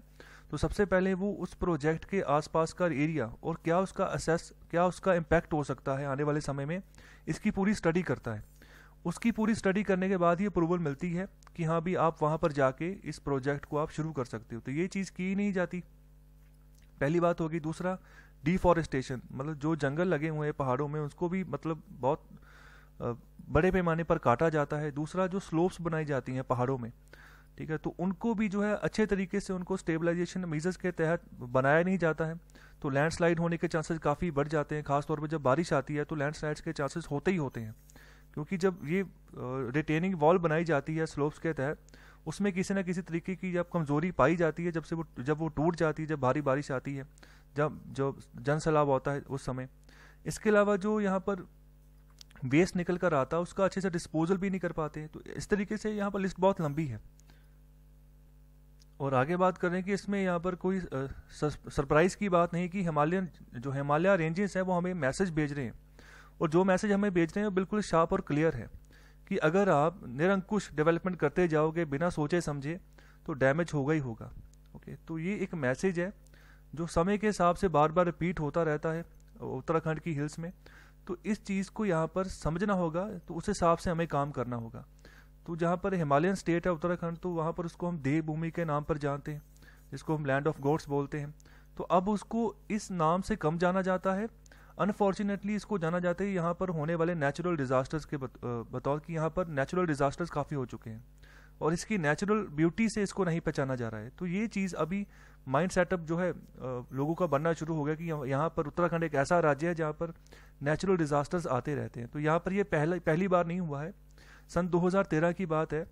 तो सबसे पहले वो उस प्रोजेक्ट के आसपास का एरिया और क्या उसका असेस क्या उसका इम्पैक्ट हो सकता है आने वाले समय में इसकी पूरी स्टडी करता है उसकी पूरी स्टडी करने के बाद ही अप्रूवल मिलती है कि हाँ भी आप वहाँ पर जाके इस प्रोजेक्ट को आप शुरू कर सकते हो तो ये चीज़ की ही नहीं जाती पहली बात होगी दूसरा डिफॉरेस्टेशन मतलब जो जंगल लगे हुए हैं पहाड़ों में उसको भी मतलब बहुत बड़े पैमाने पर काटा जाता है दूसरा जो स्लोप्स बनाई जाती हैं पहाड़ों में ठीक है तो उनको भी जो है अच्छे तरीके से उनको स्टेबलाइजेशन मीजर्स के तहत बनाया नहीं जाता है तो लैंडस्लाइड होने के चांसेस काफ़ी बढ़ जाते हैं खासतौर पर जब बारिश आती है तो लैंडस्लाइड्स के चांसेस होते ही होते हैं क्योंकि जब ये रिटेनिंग वॉल बनाई जाती है स्लोप्स के तहत उसमें किसी न किसी तरीके की जब कमज़ोरी पाई जाती है जब से वो जब वो टूट जाती है जब भारी बारिश आती है जब जो जन सैलाब होता है उस समय इसके अलावा जो यहाँ पर वेस्ट निकल कर आता है उसका अच्छे से डिस्पोजल भी नहीं कर पाते तो इस तरीके से यहाँ पर लिस्ट बहुत लंबी है और आगे बात करें कि इसमें यहाँ पर कोई सरप्राइज़ की बात नहीं कि हिमालयन जो हिमालय रेंजेस हैं वो हमें मैसेज भेज रहे हैं और जो मैसेज हमें भेज रहे हैं वो बिल्कुल शार्प और क्लियर है कि अगर आप निरंकुश डेवलपमेंट करते जाओगे बिना सोचे समझे तो डैमेज होगा ही होगा ओके तो ये एक मैसेज है जो समय के हिसाब से बार बार रिपीट होता रहता है उत्तराखंड की हिल्स में तो इस चीज़ को यहाँ पर समझना होगा तो उस हिसाब से हमें काम करना होगा तो जहाँ पर हिमालयन स्टेट है उत्तराखंड तो वहाँ पर उसको हम देवभूमि के नाम पर जानते हैं जिसको हम लैंड ऑफ गॉड्स बोलते हैं तो अब उसको इस नाम से कम जाना जाता है अनफॉर्चुनेटली इसको जाना जाता है यहाँ पर होने वाले नेचुरल डिजास्टर्स के बतौर कि यहाँ पर नेचुरल डिजास्टर्स काफ़ी हो चुके हैं और इसकी नेचुरल ब्यूटी से इसको नहीं पहचाना जा रहा है तो ये चीज़ अभी माइंड सेटअप जो है लोगों का बनना शुरू हो गया कि यहाँ पर उत्तराखंड एक ऐसा राज्य है जहाँ पर नेचुरल डिजास्टर्स आते रहते हैं तो यहाँ पर ये पहला पहली बार नहीं हुआ है सन 2013 की बात है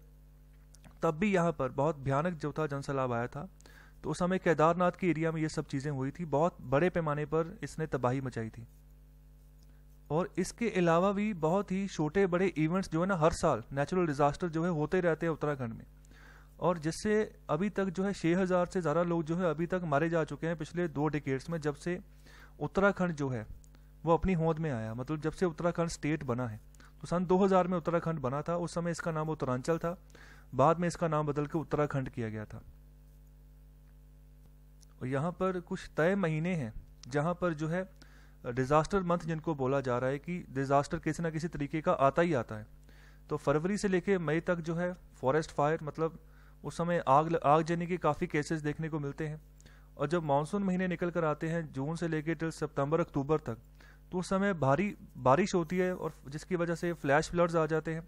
तब भी यहाँ पर बहुत भयानक जो था जनसैलाब आया था तो उस समय केदारनाथ के एरिया में ये सब चीज़ें हुई थी बहुत बड़े पैमाने पर इसने तबाही मचाई थी और इसके अलावा भी बहुत ही छोटे बड़े इवेंट्स जो है ना हर साल नेचुरल डिज़ास्टर जो है होते रहते हैं उत्तराखंड में और जिससे अभी तक जो है छः हज़ार से ज़्यादा लोग जो है अभी तक मारे जा चुके हैं पिछले दो डिकेट्स में जब से उत्तराखंड जो है वो अपनी होंद में आया मतलब जब से उत्तराखंड स्टेट बना है तो सन 2000 में उत्तराखंड बना था उस समय इसका नाम उत्तरांचल था बाद में इसका नाम बदल के उत्तराखंड किया गया था और यहाँ पर कुछ तय महीने हैं जहाँ पर जो है डिज़ास्टर मंथ जिनको बोला जा रहा है कि डिज़ास्टर किसी ना किसी तरीके का आता ही आता है तो फरवरी से लेके मई तक जो है फॉरेस्ट फायर मतलब उस समय आग आग जाने के काफ़ी केसेस देखने को मिलते हैं और जब मानसून महीने निकल कर आते हैं जून से लेकर टिल सितंबर अक्टूबर तक तो उस समय भारी बारिश होती है और जिसकी वजह से फ्लैश फ्लड्स आ जाते हैं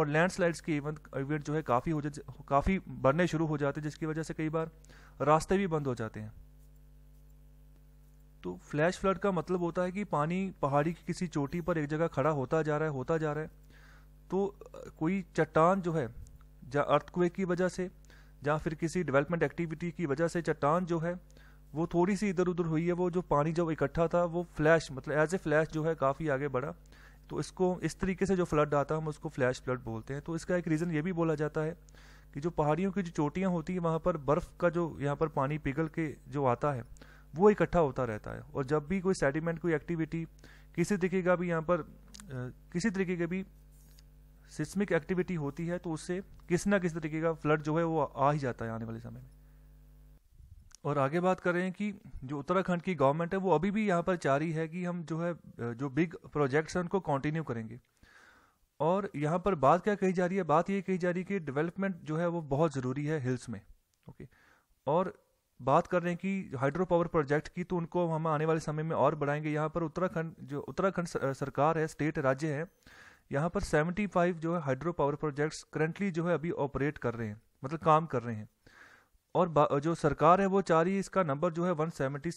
और लैंडस्लाइड्स के इवेंट इवेंट जो है काफ़ी हो काफ़ी बढ़ने शुरू हो जाते हैं जिसकी वजह से कई बार रास्ते भी बंद हो जाते हैं तो फ्लैश फ्लड का मतलब होता है कि पानी पहाड़ी की किसी चोटी पर एक जगह खड़ा होता जा रहा है होता जा रहा है तो कोई चट्टान जो है या अर्थक्वे की वजह से या फिर किसी डेवलपमेंट एक्टिविटी की वजह से चट्टान जो है वो थोड़ी सी इधर उधर हुई है वो जो पानी जब इकट्ठा था वो फ्लैश मतलब एज ए फ्लैश जो है काफ़ी आगे बढ़ा तो इसको इस तरीके से जो फ्लड आता है हम उसको फ्लैश फ्लड बोलते हैं तो इसका एक रीज़न ये भी बोला जाता है कि जो पहाड़ियों की जो चोटियाँ होती हैं वहाँ पर बर्फ़ का जो यहाँ पर पानी पिघल के जो आता है वो इकट्ठा होता रहता है और जब भी कोई सेडिमेंट कोई एक्टिविटी किसी तरीके का भी यहाँ पर किसी तरीके का भी सिस्मिक एक्टिविटी होती है तो उससे किसी ना किसी तरीके का फ्लड जो है वो आ ही जाता है आने वाले समय में और आगे बात कर रहे हैं कि जो उत्तराखंड की गवर्नमेंट है वो अभी भी यहाँ पर चाह रही है कि हम जो है जो बिग प्रोजेक्ट्स हैं उनको कंटिन्यू करेंगे और यहाँ पर बात क्या कही जा रही है बात ये कही जा रही है कि डेवलपमेंट जो है वो बहुत ज़रूरी है हिल्स में ओके और बात कर रहे हैं कि हाइड्रो पावर प्रोजेक्ट की तो उनको हम आने वाले समय में और बढ़ाएंगे यहाँ पर उत्तराखंड जो उत्तराखंड सरकार है स्टेट राज्य है यहाँ पर 75 जो है हाइड्रो पावर प्रोजेक्ट्स करंटली जो है अभी ऑपरेट कर रहे हैं मतलब काम कर रहे हैं और जो सरकार है वो चाह रही है इसका नंबर जो है वन सेवेंटी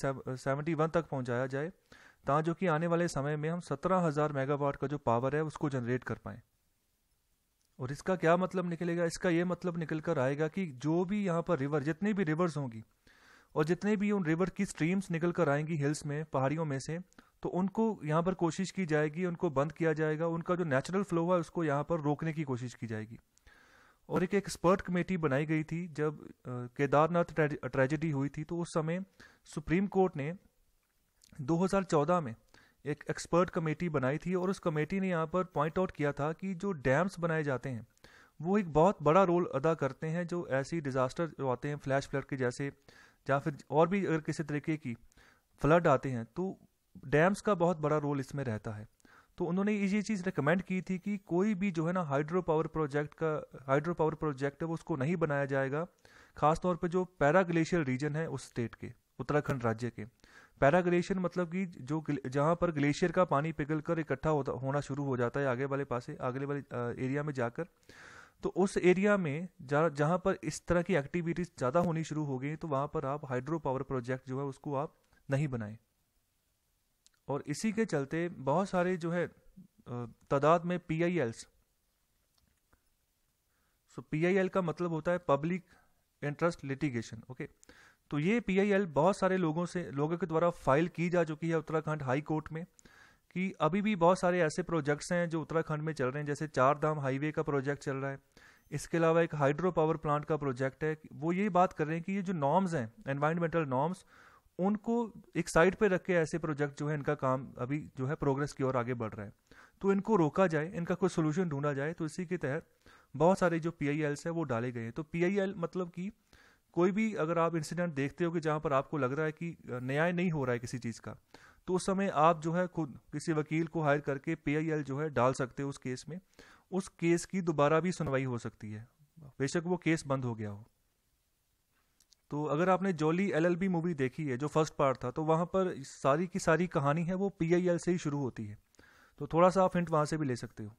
तक पहुँचाया जाए ता जो कि आने वाले समय में हम सत्रह हज़ार मेगावाट का जो पावर है उसको जनरेट कर पाएँ और इसका क्या मतलब निकलेगा इसका ये मतलब निकल कर आएगा कि जो भी यहाँ पर रिवर जितने भी रिवर्स होंगी और जितने भी उन रिवर की स्ट्रीम्स निकल कर आएंगी हिल्स में पहाड़ियों में से तो उनको यहाँ पर कोशिश की जाएगी उनको बंद किया जाएगा उनका जो नेचुरल फ्लो है उसको यहाँ पर रोकने की कोशिश की जाएगी और एक एक्सपर्ट कमेटी बनाई गई थी जब केदारनाथ ट्रेजेडी हुई थी तो उस समय सुप्रीम कोर्ट ने 2014 में एक एक्सपर्ट कमेटी बनाई थी और उस कमेटी ने यहाँ पर पॉइंट आउट किया था कि जो डैम्स बनाए जाते हैं वो एक बहुत बड़ा रोल अदा करते हैं जो ऐसी डिज़ास्टर जो आते हैं फ्लैश फ्लड के जैसे या फिर और भी अगर किसी तरीके की फ्लड आते हैं तो डैम्स का बहुत बड़ा रोल इसमें रहता है तो उन्होंने ये चीज़ रिकमेंड की थी कि कोई भी जो है ना हाइड्रो पावर प्रोजेक्ट का हाइड्रो पावर प्रोजेक्ट है वो उसको नहीं बनाया जाएगा खासतौर पर जो पैरा ग्लेशियर रीजन है उस स्टेट के उत्तराखंड राज्य के पैराग्लेशियर मतलब कि जो जहाँ पर ग्लेशियर का पानी पिघल कर इकट्ठा होता होना शुरू हो जाता है आगे वाले पासे आगे वाले एरिया में जाकर तो उस एरिया में जहाँ जहाँ पर इस तरह की एक्टिविटीज़ ज़्यादा होनी शुरू हो गई तो वहाँ पर आप हाइड्रो पावर प्रोजेक्ट जो है उसको आप नहीं बनाएं और इसी के चलते बहुत सारे जो है तादाद में P I Ls so P I L का मतलब होता है public interest litigation okay okay? तो ये पीआईएल बहुत सारे लोगों से लोगों के द्वारा फाइल की जा चुकी है उत्तराखंड हाई कोर्ट में कि अभी भी बहुत सारे ऐसे प्रोजेक्ट्स हैं जो उत्तराखंड में चल रहे हैं जैसे चार धाम हाईवे का प्रोजेक्ट चल रहा है इसके अलावा एक हाइड्रो पावर प्लांट का प्रोजेक्ट है वो ये बात कर रहे हैं कि ये जो नॉर्म्स हैं एनवायरमेंटल नॉर्म्स उनको एक साइड पर रख के ऐसे प्रोजेक्ट जो है इनका काम अभी जो है प्रोग्रेस की ओर आगे बढ़ रहा है तो इनको रोका जाए इनका कोई सोल्यूशन ढूंढा जाए तो इसी के तहत बहुत सारे जो पी आई एल्स है वो डाले गए हैं तो पी आई एल मतलब कि कोई भी अगर आप इंसिडेंट देखते हो कि जहाँ पर आपको लग रहा है कि न्याय नहीं हो रहा है किसी चीज़ का तो उस समय आप जो है खुद किसी वकील को हायर करके पी आई एल जो है डाल सकते हो उस केस में उस केस की दोबारा भी सुनवाई हो सकती है बेशक वो केस बंद हो गया हो तो अगर आपने जॉली एलएलबी मूवी देखी है जो फर्स्ट पार्ट था तो वहाँ पर सारी की सारी कहानी है वो पीआईएल से ही शुरू होती है तो थोड़ा सा आप हिंट वहाँ से भी ले सकते हो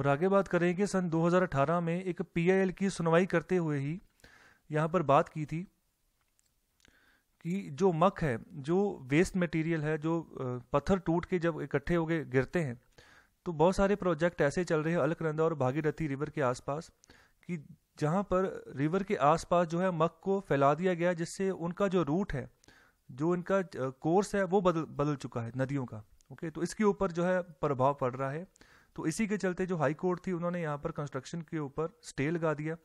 और आगे बात करें कि सन 2018 में एक पीआईएल की सुनवाई करते हुए ही यहाँ पर बात की थी कि जो मक है जो वेस्ट मटेरियल है जो पत्थर टूट के जब इकट्ठे हो गए गिरते हैं तो बहुत सारे प्रोजेक्ट ऐसे चल रहे हैं अलकनंदा और भागीरथी रिवर के आसपास कि जहाँ पर रिवर के आसपास जो है मक को फैला दिया गया जिससे उनका जो रूट है जो इनका कोर्स है वो बदल बदल चुका है नदियों का ओके तो इसके ऊपर जो है प्रभाव पड़ रहा है तो इसी के चलते जो हाई कोर्ट थी उन्होंने यहाँ पर कंस्ट्रक्शन के ऊपर स्टे लगा दिया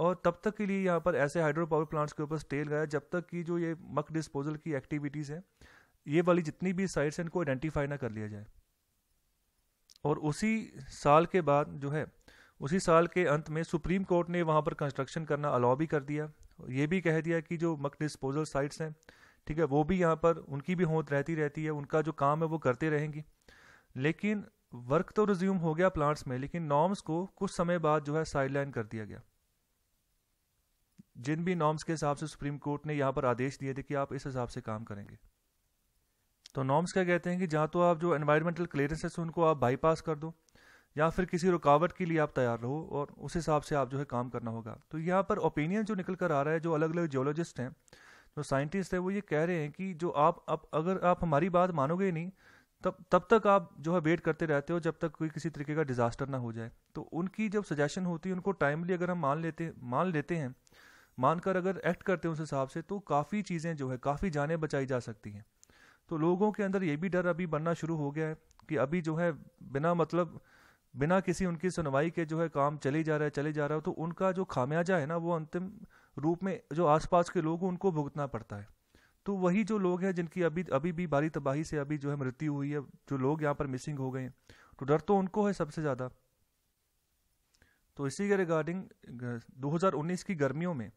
और तब तक के लिए यहाँ पर ऐसे हाइड्रो पावर प्लांट्स के ऊपर स्टे लगाया जब तक कि जो ये मक डिस्पोजल की एक्टिविटीज़ हैं ये वाली जितनी भी साइट्स हैं इनको आइडेंटिफाई ना कर लिया जाए और उसी साल के बाद जो है उसी साल के अंत में सुप्रीम कोर्ट ने वहाँ पर कंस्ट्रक्शन करना अलाउ भी कर दिया ये भी कह दिया कि जो मक डिस्पोजल साइट्स हैं ठीक है वो भी यहाँ पर उनकी भी होंद रहती रहती है उनका जो काम है वो करते रहेंगी लेकिन वर्क तो रिज्यूम हो गया प्लांट्स में लेकिन नॉर्म्स को कुछ समय बाद जो है साइड कर दिया गया जिन भी नॉर्म्स के हिसाब से सुप्रीम कोर्ट ने यहाँ पर आदेश दिए थे कि आप इस हिसाब से काम करेंगे तो नॉर्म्स क्या कहते हैं कि जहाँ तो आप जो एनवायरमेंटल क्लियरेंसेस उनको आप बाईपास कर दो या फिर किसी रुकावट के लिए आप तैयार रहो और उस हिसाब से आप जो है काम करना होगा तो यहाँ पर ओपिनियन जो निकल कर आ रहा है जो अलग अलग जियोलॉजिस्ट हैं जो साइंटिस्ट हैं वो ये कह रहे हैं कि जो आप अब अगर आप हमारी बात मानोगे ही नहीं तब तब तक आप जो है वेट करते रहते हो जब तक कोई किसी तरीके का डिजास्टर ना हो जाए तो उनकी जब सजेशन होती है उनको टाइमली अगर हम मान लेते मान लेते हैं मानकर अगर एक्ट करते हैं उस हिसाब से तो काफ़ी चीज़ें जो है काफ़ी जानें बचाई जा सकती हैं तो लोगों के अंदर ये भी डर अभी बनना शुरू हो गया है कि अभी जो है बिना मतलब बिना किसी उनकी सुनवाई के जो है काम चले जा रहा है चले जा रहा है तो उनका जो खामियाजा है ना वो अंतिम रूप में जो आसपास के लोग उनको भुगतना पड़ता है तो वही जो लोग हैं जिनकी अभी अभी भी भारी तबाही से अभी जो है मृत्यु हुई है जो लोग यहाँ पर मिसिंग हो गए हैं तो डर तो उनको है सबसे ज़्यादा तो इसी के रिगार्डिंग 2019 की गर्मियों में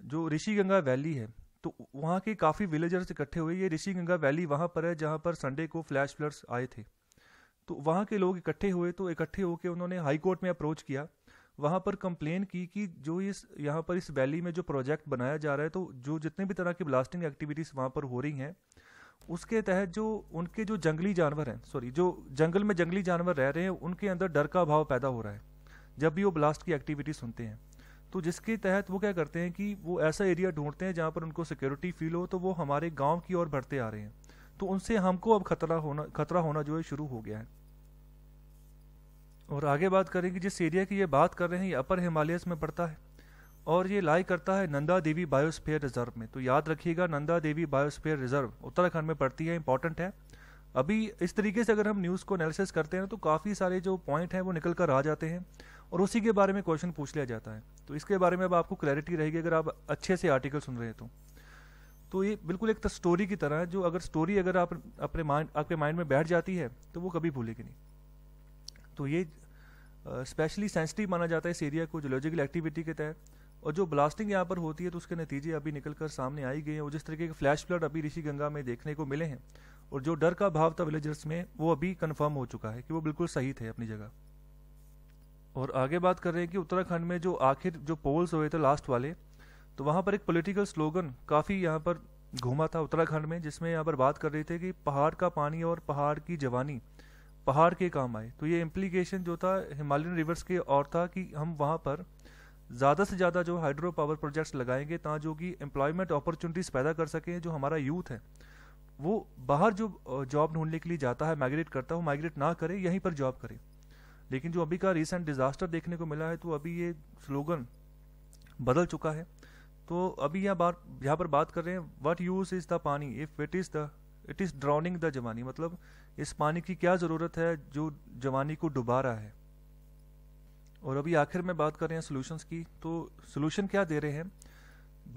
जो ऋषि गंगा वैली है तो वहाँ के काफ़ी विलेजर्स इकट्ठे हुए ये ऋषि गंगा वैली वहाँ पर है जहाँ पर संडे को फ्लैश फ्लड्स आए थे तो वहाँ के लोग इकट्ठे हुए तो इकट्ठे होकर उन्होंने हाईकोर्ट में अप्रोच किया वहाँ पर कंप्लेन की कि जो इस यहाँ पर इस वैली में जो प्रोजेक्ट बनाया जा रहा है तो जो जितने भी तरह की ब्लास्टिंग एक्टिविटीज़ वहाँ पर हो रही हैं उसके तहत जो उनके जो जंगली जानवर हैं सॉरी जो जंगल में जंगली जानवर रह रहे हैं उनके अंदर डर का भाव पैदा हो रहा है जब भी वो ब्लास्ट की एक्टिविटी सुनते हैं तो जिसके तहत वो क्या करते हैं कि वो ऐसा एरिया ढूंढते हैं जहाँ पर उनको सिक्योरिटी फील हो तो वो हमारे गाँव की ओर बढ़ते आ रहे हैं तो उनसे हमको अब खतरा होना खतरा होना जो है शुरू हो गया है और आगे बात करेंगे जिस एरिया की ये बात कर रहे हैं ये अपर हिमालयस में पड़ता है और ये लाई करता है नंदा देवी बायोस्फीयर रिजर्व में तो याद रखिएगा नंदा देवी बायोस्फीयर रिजर्व उत्तराखंड में पड़ती है इंपॉर्टेंट है अभी इस तरीके से अगर हम न्यूज़ को एनालिसिस करते हैं तो काफ़ी सारे जो पॉइंट हैं वो निकल कर आ जाते हैं और उसी के बारे में क्वेश्चन पूछ लिया जाता है तो इसके बारे में अब आपको क्लैरिटी रहेगी अगर आप अच्छे से आर्टिकल सुन रहे हैं तो तो ये बिल्कुल एक स्टोरी तो की तरह है जो अगर स्टोरी अगर आप अपने माइंड आपके माइंड में बैठ जाती है तो वो कभी भूलेगी नहीं तो ये स्पेशली सेंसिटिव माना जाता है इस एरिया को जोलॉजिकल एक्टिविटी के तहत और जो ब्लास्टिंग यहाँ पर होती है तो उसके नतीजे अभी निकल कर सामने आई गए हैं और जिस तरीके के फ्लैश फ्लड अभी ऋषि गंगा में देखने को मिले हैं और जो डर का भाव था विलेजर्स में वो अभी कन्फर्म हो चुका है कि वो बिल्कुल सही थे अपनी जगह और आगे बात कर रहे हैं कि उत्तराखंड में जो आखिर जो पोल्स हुए थे लास्ट वाले तो वहाँ पर एक पॉलिटिकल स्लोगन काफ़ी यहाँ पर घूमा था उत्तराखंड में जिसमें यहाँ पर बात कर रहे थे कि पहाड़ का पानी और पहाड़ की जवानी पहाड़ के काम आए तो ये इम्प्लीकेशन जो था हिमालयन रिवर्स के और था कि हम वहाँ पर ज़्यादा से ज़्यादा जो हाइड्रो पावर प्रोजेक्ट्स लगाएंगे ताँ जो कि एम्प्लॉयमेंट अपॉर्चुनिटीज़ पैदा कर सकें जो हमारा यूथ है वो बाहर जो जॉब ढूंढने के लिए जाता है माइग्रेट करता है वो माइग्रेट ना करे यहीं पर जॉब करे लेकिन जो अभी का रिसेंट डिजास्टर देखने को मिला है तो अभी ये स्लोगन बदल चुका है तो अभी यहाँ बात यहाँ पर बात कर रहे हैं what use is the paani if it is the it is drowning the jawani मतलब इस पानी की क्या जरूरत है जो जवानी को डुबा रहा है और अभी आखिर में बात कर रहे हैं सोल्यूशंस की तो सोल्यूशन क्या दे रहे हैं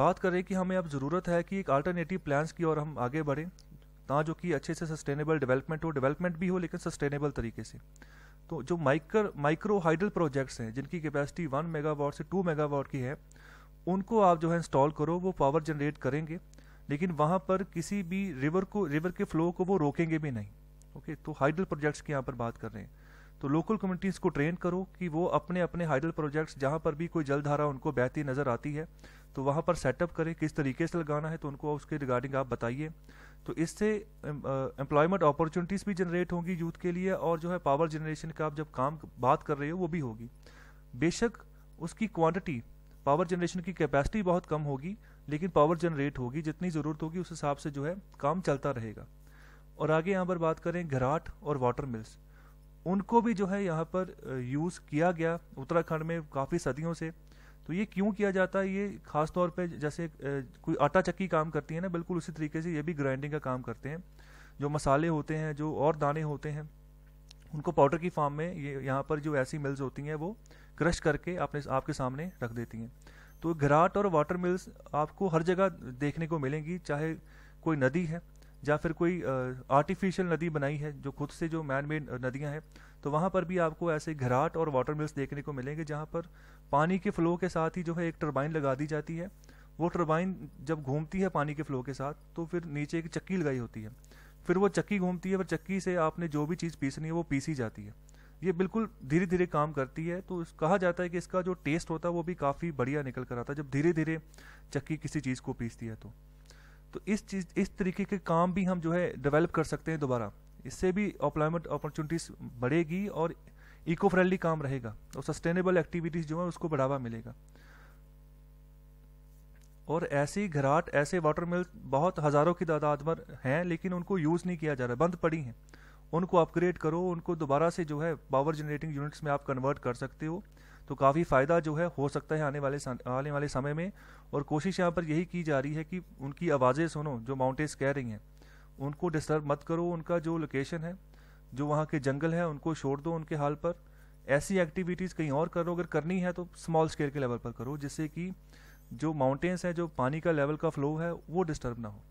बात कर रहे हैं कि हमें अब ज़रूरत है कि एक अल्टरनेटिव प्लान्स की और हम आगे बढ़ें ताकि जो कि अच्छे से सस्टेनेबल डेवलपमेंट हो डेवलपमेंट भी हो लेकिन सस्टेनेबल तरीके से तो जो माइक्र माइक्रो हाइड्रल प्रोजेक्ट्स हैं जिनकी कैपेसिटी वन मेगावाट से टू मेगावाट की है उनको आप जो है इंस्टॉल करो वो पावर जनरेट करेंगे लेकिन वहाँ पर किसी भी रिवर को रिवर के फ्लो को वो रोकेंगे भी नहीं ओके तो हाइड्रल प्रोजेक्ट्स की यहाँ पर बात कर रहे हैं तो लोकल कम्युनिटीज़ को ट्रेन करो कि वो अपने अपने हाइड्रल प्रोजेक्ट्स जहाँ पर भी कोई जल धारा उनको बहती नज़र आती है तो वहाँ पर सेटअप करें किस तरीके से लगाना है तो उनको उसके रिगार्डिंग आप बताइए तो इससे एम्प्लॉयमेंट अपॉर्चुनिटीज़ भी जनरेट होंगी यूथ के लिए और जो है पावर जनरेशन का आप जब काम बात कर रहे हो वो भी होगी बेशक उसकी क्वांटिटी पावर जनरेशन की कैपेसिटी बहुत कम होगी लेकिन पावर जनरेट होगी जितनी ज़रूरत होगी उस हिसाब से जो है काम चलता रहेगा और आगे यहाँ पर बात करें घराट और वाटर मिल्स उनको भी जो है यहाँ पर यूज़ किया गया उत्तराखंड में काफ़ी सदियों से तो ये क्यों किया जाता है ये खास तौर पे जैसे कोई आटा चक्की काम करती है ना बिल्कुल उसी तरीके से ये भी ग्राइंडिंग का काम करते हैं जो मसाले होते हैं जो और दाने होते हैं उनको पाउडर की फॉर्म में ये यहाँ पर जो ऐसी मिल्स होती हैं वो क्रश करके अपने आपके सामने रख देती हैं तो घराट और वाटर मिल्स आपको हर जगह देखने को मिलेंगी चाहे कोई नदी है या फिर कोई आर्टिफिशियल नदी बनाई है जो खुद से जो मैन मेड नदियाँ हैं तो वहाँ पर भी आपको ऐसे घराट और वाटर मिल्स देखने को मिलेंगे जहाँ पर पानी के फ्लो के साथ ही जो है एक टर्बाइन लगा दी जाती है वो टर्बाइन जब घूमती है पानी के फ्लो के साथ तो फिर नीचे एक चक्की लगाई होती है फिर वो चक्की घूमती है और चक्की से आपने जो भी चीज़ पीसनी है वो पीसी जाती है ये बिल्कुल धीरे धीरे काम करती है तो कहा जाता है कि इसका जो टेस्ट होता है वो भी काफ़ी बढ़िया निकल कर आता है जब धीरे धीरे चक्की किसी चीज़ को पीसती है तो तो इस चीज़ इस तरीके के काम भी हम जो है डेवलप कर सकते हैं दोबारा इससे भी अपलॉयमेंट अपॉर्चुनिटीज़ बढ़ेगी और इको फ्रेंडली काम रहेगा और सस्टेनेबल एक्टिविटीज़ जो है उसको बढ़ावा मिलेगा और ऐसी घराट ऐसे वाटर मिल्स बहुत हज़ारों की तादाद में हैं लेकिन उनको यूज़ नहीं किया जा रहा बंद पड़ी हैं उनको अपग्रेड करो उनको दोबारा से जो है पावर जनरेटिंग यूनिट्स में आप कन्वर्ट कर सकते हो तो काफ़ी फ़ायदा जो है हो सकता है आने वाले आने वाले समय में और कोशिश यहाँ पर यही की जा रही है कि उनकी आवाज़ें सुनो जो माउंटेन्स कह रही हैं उनको डिस्टर्ब मत करो उनका जो लोकेशन है जो वहाँ के जंगल है उनको छोड़ दो उनके हाल पर ऐसी एक्टिविटीज़ कहीं और करो अगर करनी है तो स्मॉल स्केल के लेवल पर करो जिससे कि जो माउंटेन्स हैं जो पानी का लेवल का फ्लो है वो डिस्टर्ब ना हो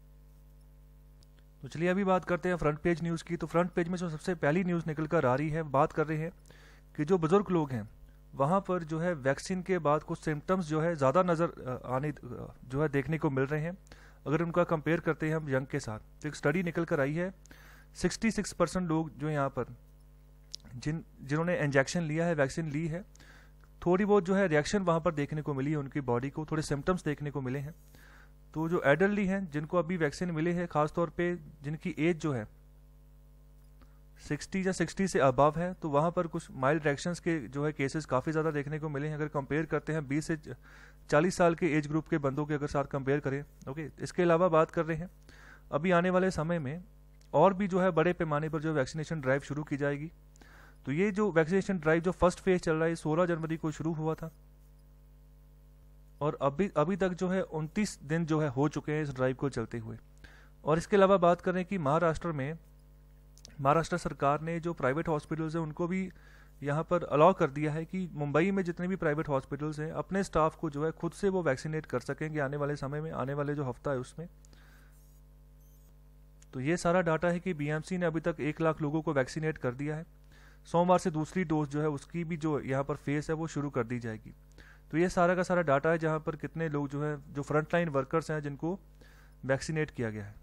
तो चलिए अभी बात करते हैं फ्रंट पेज न्यूज़ की तो फ्रंट पेज में जो सबसे पहली न्यूज़ निकल कर आ रही है बात कर रहे हैं कि जो बुज़ुर्ग लोग हैं वहाँ पर जो है वैक्सीन के बाद कुछ सिम्टम्स जो है ज़्यादा नज़र आने जो है देखने को मिल रहे हैं अगर उनका कंपेयर करते हैं हम यंग के साथ तो एक स्टडी निकल कर आई है 66 परसेंट लोग जो यहाँ पर जिन जिन्होंने इंजेक्शन लिया है वैक्सीन ली है थोड़ी बहुत जो है रिएक्शन वहाँ पर देखने को मिली है उनकी बॉडी को थोड़े सिम्टम्स देखने को मिले हैं तो जो एडल्टली हैं जिनको अभी वैक्सीन मिले है खासतौर पर जिनकी एज जो है 60 या 60 से अबव है तो वहाँ पर कुछ माइल्ड रिएक्शंस के जो है केसेस काफ़ी ज़्यादा देखने को मिले हैं अगर कंपेयर करते हैं 20 से 40 साल के एज ग्रुप के बंदों के अगर साथ कंपेयर करें ओके इसके अलावा बात कर रहे हैं अभी आने वाले समय में और भी जो है बड़े पैमाने पर जो वैक्सीनेशन ड्राइव शुरू की जाएगी तो ये जो वैक्सीनेशन ड्राइव जो फर्स्ट फेज चल रहा है सोलह जनवरी को शुरू हुआ था और अभी अभी तक जो है उनतीस दिन जो है हो चुके हैं इस ड्राइव को चलते हुए और इसके अलावा बात करें कि महाराष्ट्र में महाराष्ट्र सरकार ने जो प्राइवेट हॉस्पिटल्स हैं उनको भी यहाँ पर अलाउ कर दिया है कि मुंबई में जितने भी प्राइवेट हॉस्पिटल्स हैं अपने स्टाफ को जो है खुद से वो वैक्सीनेट कर सकेंगे आने वाले समय में आने वाले जो हफ्ता है उसमें तो ये सारा डाटा है कि बीएमसी ने अभी तक एक लाख लोगों को वैक्सीनेट कर दिया है सोमवार से दूसरी डोज जो है उसकी भी जो यहाँ पर फेस है वो शुरू कर दी जाएगी तो ये सारा का सारा डाटा है जहाँ पर कितने लोग जो है जो फ्रंटलाइन वर्कर्स हैं जिनको वैक्सीनेट किया गया है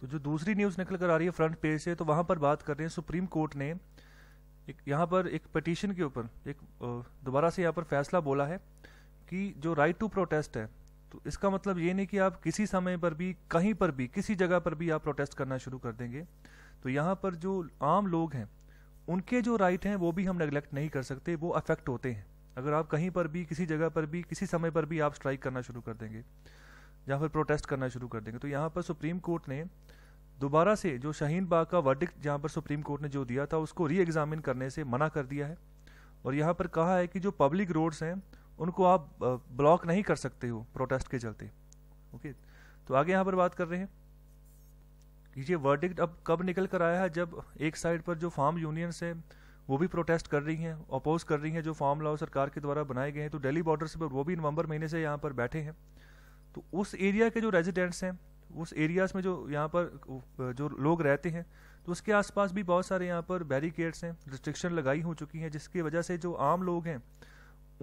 तो जो दूसरी न्यूज़ निकल कर आ रही है फ्रंट पेज से तो वहाँ पर बात कर रहे हैं सुप्रीम कोर्ट ने एक यहाँ पर एक पटिशन के ऊपर एक दोबारा से यहाँ पर फैसला बोला है कि जो राइट टू प्रोटेस्ट है तो इसका मतलब ये नहीं कि आप किसी समय पर भी कहीं पर भी किसी जगह पर भी आप प्रोटेस्ट करना शुरू कर देंगे तो यहाँ पर जो आम लोग हैं उनके जो राइट हैं वो भी हम नेग्लेक्ट नहीं कर सकते वो अफेक्ट होते हैं अगर आप कहीं पर भी किसी जगह पर भी किसी समय पर भी आप स्ट्राइक करना शुरू कर देंगे या फिर प्रोटेस्ट करना शुरू कर देंगे तो यहाँ पर सुप्रीम कोर्ट ने दोबारा से जो शाहीन बाग का वर्डिक जहाँ पर सुप्रीम कोर्ट ने जो दिया था उसको री एग्ज़ामिन करने से मना कर दिया है और यहाँ पर कहा है कि जो पब्लिक रोड्स हैं उनको आप ब्लॉक नहीं कर सकते हो प्रोटेस्ट के चलते ओके तो आगे यहाँ पर बात कर रहे हैं कि ये वर्डिक्ट अब कब निकल कर आया है जब एक साइड पर जो फार्म यूनियंस हैं वो भी प्रोटेस्ट कर रही हैं अपोज कर रही हैं जो फार्म लॉ सरकार के द्वारा बनाए गए हैं तो दिल्ली बॉर्डर से वो भी नवंबर महीने से यहाँ पर बैठे हैं तो उस एरिया के जो रेजिडेंट्स हैं उस एरियाज में जो यहाँ पर जो लोग रहते हैं तो उसके आसपास भी बहुत सारे यहाँ पर बैरिकेड्स हैं रिस्ट्रिक्शन लगाई हो चुकी हैं जिसकी वजह से जो आम लोग हैं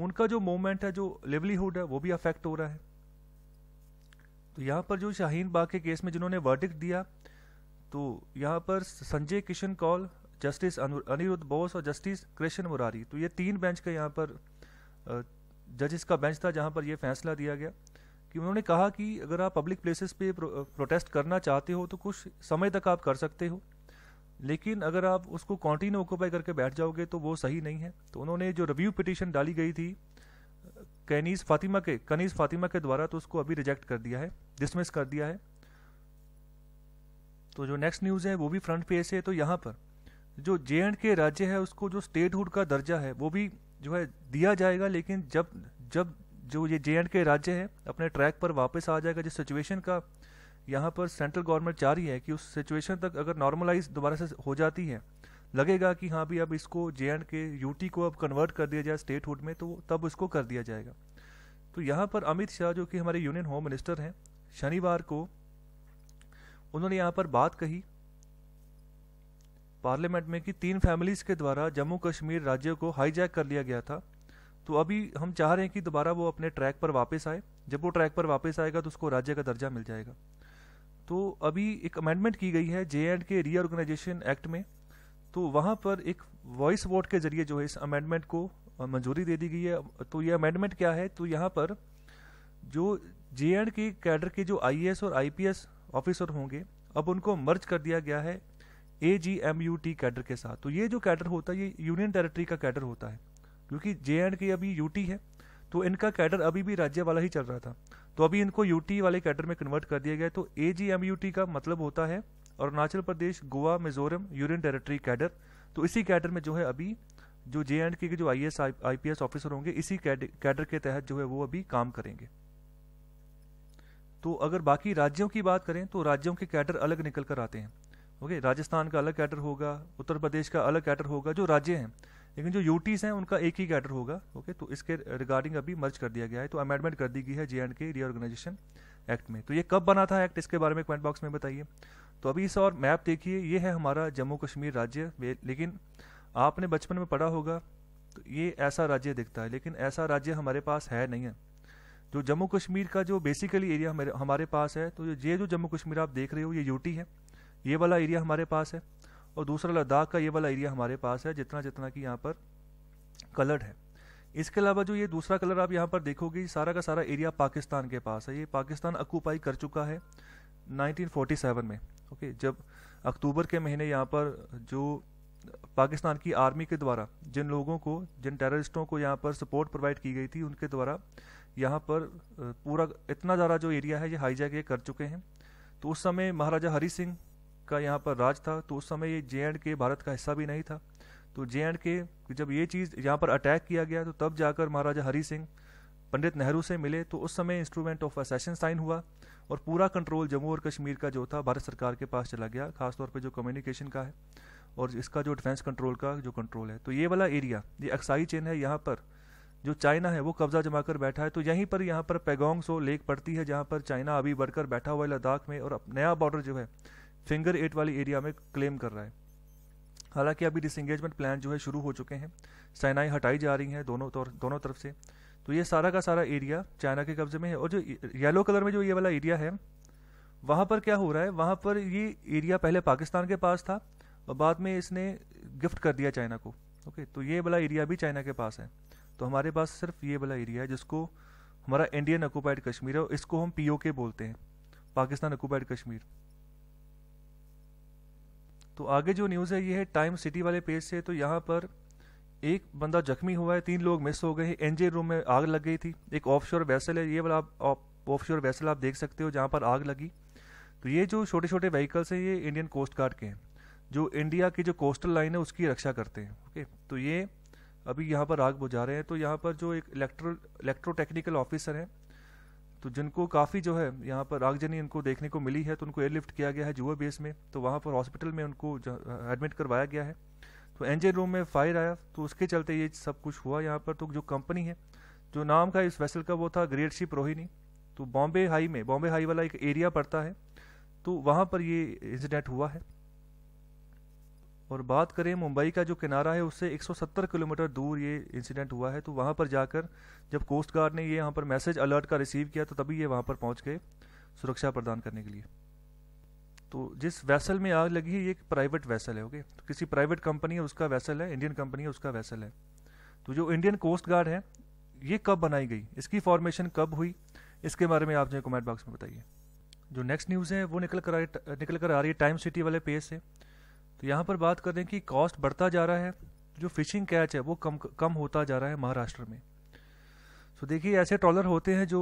उनका जो मूवमेंट है जो लेवलीहुड है वो भी अफेक्ट हो रहा है तो यहाँ पर जो शाहीन बाग के केस में जिन्होंने वर्डिक्ट दिया तो यहाँ पर संजय किशन कौल जस्टिस अनिरुद्ध बोस और जस्टिस कृष्ण मुरारी तो ये तीन बेंच का यहाँ पर जजिस का बेंच था जहाँ पर यह फैसला दिया गया कि उन्होंने कहा कि अगर आप पब्लिक प्लेसेस पे प्रो, प्रोटेस्ट करना चाहते हो तो कुछ समय तक आप कर सकते हो लेकिन अगर आप उसको कॉन्टिन्यू ऑक्यूपाई करके बैठ जाओगे तो वो सही नहीं है तो उन्होंने जो रिव्यू पिटिशन डाली गई थी कैनीस फातिमा के कनीस फातिमा के द्वारा तो उसको अभी रिजेक्ट कर दिया है डिसमिस कर दिया है तो जो नेक्स्ट न्यूज़ है वो भी फ्रंट पेज है तो यहाँ पर जो जे एंड के राज्य है उसको जो स्टेटहुड का दर्जा है वो भी जो है दिया जाएगा लेकिन जब जब जो ये जे एंड के राज्य है अपने ट्रैक पर वापस आ जाएगा जिस सिचुएशन का यहाँ पर सेंट्रल गवर्नमेंट चाह रही है कि उस सिचुएशन तक अगर नॉर्मलाइज दोबारा से हो जाती है लगेगा कि हाँ भी अब इसको जे एंड के यूटी को अब कन्वर्ट कर दिया जाए स्टेटहुड में तो तब उसको कर दिया जाएगा तो यहाँ पर अमित शाह जो कि हमारे यूनियन होम मिनिस्टर हैं शनिवार को उन्होंने यहाँ पर बात कही पार्लियामेंट में कि तीन फैमिलीज़ के द्वारा जम्मू कश्मीर राज्य को हाईजैक कर लिया गया था तो अभी हम चाह रहे हैं कि दोबारा वो अपने ट्रैक पर वापस आए जब वो ट्रैक पर वापस आएगा तो उसको राज्य का दर्जा मिल जाएगा तो अभी एक अमेंडमेंट की गई है J and K reorganisation act में तो वहाँ पर एक वॉइस वोट के जरिए जो है इस अमेंडमेंट को मंजूरी दे दी गई है तो ये अमेंडमेंट क्या है तो यहाँ पर जो जे एंड के कैडर के जो आई और आई ऑफिसर होंगे अब उनको मर्ज कर दिया गया है A G M U T cadre के साथ तो ये जो कैडर होता है ये यूनियन टेरिटरी का कैडर होता है क्योंकि जे एंड के अभी यूटी है तो इनका कैडर अभी भी राज्य वाला ही चल रहा था तो अभी इनको यूटी वाले कैडर में कन्वर्ट कर दिया गया तो A G M U T का मतलब होता है Arunachal Pradesh Goa Mizoram union territory cadre तो इसी कैडर में जो है अभी जो जे एंड के जो I S I P S officer होंगे इसी कैडर के तहत जो है वो अभी काम करेंगे तो अगर बाकी राज्यों की बात करें तो राज्यों के कैडर अलग निकल कर आते हैं ओके राजस्थान का अलग कैडर होगा उत्तर प्रदेश का अलग कैडर होगा जो राज्य हैं लेकिन जो यूटीज़ हैं उनका एक ही कैडर होगा ओके तो इसके रिगार्डिंग अभी मर्ज कर दिया गया है तो अमेंडमेंट कर दी गई है J and K reorganisation act में तो ये कब बना था एक्ट इसके बारे में कमेंट बॉक्स में बताइए तो अभी इस और मैप देखिए ये है हमारा जम्मू कश्मीर राज्य लेकिन आपने बचपन में पढ़ा होगा तो ये ऐसा राज्य दिखता है लेकिन ऐसा राज्य हमारे पास है नहीं है जो जम्मू कश्मीर का जो बेसिकली एरिया हमारे पास है तो ये जो जम्मू कश्मीर आप देख रहे हो ये यूटी है ये वाला एरिया हमारे पास है और दूसरा लद्दाख का ये वाला एरिया हमारे पास है जितना जितना कि यहाँ पर कलर्ड है इसके अलावा जो ये दूसरा कलर आप यहाँ पर देखोगे सारा का सारा एरिया पाकिस्तान के पास है ये पाकिस्तान अकूपाई कर चुका है 1947 में ओके जब अक्टूबर के महीने यहाँ पर जो पाकिस्तान की आर्मी के द्वारा जिन लोगों को जिन टेररिस्टों को यहाँ पर सपोर्ट प्रोवाइड की गई थी उनके द्वारा यहाँ पर पूरा इतना ज़्यादा जो एरिया है ये हाईजैक ये कर चुके हैं तो उस समय महाराजा हरी सिंह का यहाँ पर राज था तो उस समय ये जे एंड के भारत का हिस्सा भी नहीं था तो जे एंड के जब ये चीज़ यहाँ पर अटैक किया गया तो तब जाकर महाराजा हरी सिंह पंडित नेहरू से मिले तो उस समय इंस्ट्रूमेंट ऑफ असेशन साइन हुआ और पूरा कंट्रोल जम्मू और कश्मीर का जो था भारत सरकार के पास चला गया खासतौर पर जो कम्युनिकेशन का है और इसका जो डिफेंस कंट्रोल का जो कंट्रोल है तो ये वाला एरिया ये अक्साई चेन है यहाँ पर जो चाइना है वो कब्जा जमा कर बैठा है तो यहीं पर यहाँ पर पैगोंग सो लेक पड़ती है जहाँ पर चाइना अभी बढ़कर बैठा हुआ है लद्दाख में और नया बॉर्डर जो है फिंगर एट वाली एरिया में क्लेम कर रहा है हालांकि अभी डिसंगेजमेंट प्लान जो है शुरू हो चुके हैं सेनाएं हटाई जा रही हैं दोनों तौर दोनों तरफ से तो ये सारा का सारा एरिया चाइना के कब्जे में है और जो येलो कलर में जो ये वाला एरिया है वहाँ पर क्या हो रहा है वहाँ पर ये एरिया पहले पाकिस्तान के पास था और बाद में इसने गिफ्ट कर दिया चाइना को ओके तो ये वाला एरिया भी चाइना के पास है तो हमारे पास सिर्फ ये वाला एरिया है जिसको हमारा इंडियन ऑक्यूपाइड कश्मीर है और इसको हम पीओके बोलते हैं पाकिस्तान ऑक्यूपाइड कश्मीर तो आगे जो न्यूज़ है ये है टाइम सिटी वाले पेज से तो यहाँ पर एक बंदा जख्मी हुआ है तीन लोग मिस हो गए एनजे रूम में आग लग गई थी एक ऑफशोर वैसल है ये वाला आप ऑफशोर वैसल आप देख सकते हो जहाँ पर आग लगी तो ये जो छोटे छोटे व्हीकल्स हैं ये इंडियन कोस्ट गार्ड के हैं जो इंडिया की जो कोस्टल लाइन है उसकी रक्षा करते हैं ओके तो ये अभी यहाँ पर आग बुझा रहे हैं तो यहाँ पर जो एक इलेक्ट्रो इलेक्ट्रोटेक्निकल ऑफिसर हैं तो जिनको काफ़ी जो है यहाँ पर आगजनी इनको देखने को मिली है तो उनको एयरलिफ्ट किया गया है जुआ बेस में तो वहाँ पर हॉस्पिटल में उनको एडमिट करवाया गया है तो इंजन रूम में फायर आया तो उसके चलते ये सब कुछ हुआ यहाँ पर तो जो कंपनी है जो नाम का इस वेसल का वो था ग्रेट शिप रोहिणी तो बॉम्बे हाई में बॉम्बे हाई वाला एक एरिया पड़ता है तो वहाँ पर ये इंसिडेंट हुआ है और बात करें मुंबई का जो किनारा है उससे 170 किलोमीटर दूर ये इंसिडेंट हुआ है तो वहाँ पर जाकर जब कोस्ट गार्ड ने ये यहाँ पर मैसेज अलर्ट का रिसीव किया तो तभी ये वहाँ पर पहुँच गए सुरक्षा प्रदान करने के लिए तो जिस वैसल में आग लगी है ये एक प्राइवेट वैसल है ओके तो किसी प्राइवेट कंपनी है उसका वैसल है इंडियन कंपनी है उसका वैसल है तो जो इंडियन कोस्ट गार्ड है ये कब बनाई गई इसकी फॉर्मेशन कब हुई इसके बारे में आप जो कमेंट बॉक्स में बताइए जो नेक्स्ट न्यूज़ है वो निकल कर आ रही निकल कर आ रही है टाइम सिटी वाले पेज से तो यहाँ पर बात करें कि कॉस्ट बढ़ता जा रहा है जो फिशिंग कैच है वो कम कम होता जा रहा है महाराष्ट्र में तो देखिए ऐसे ट्रॉलर होते हैं जो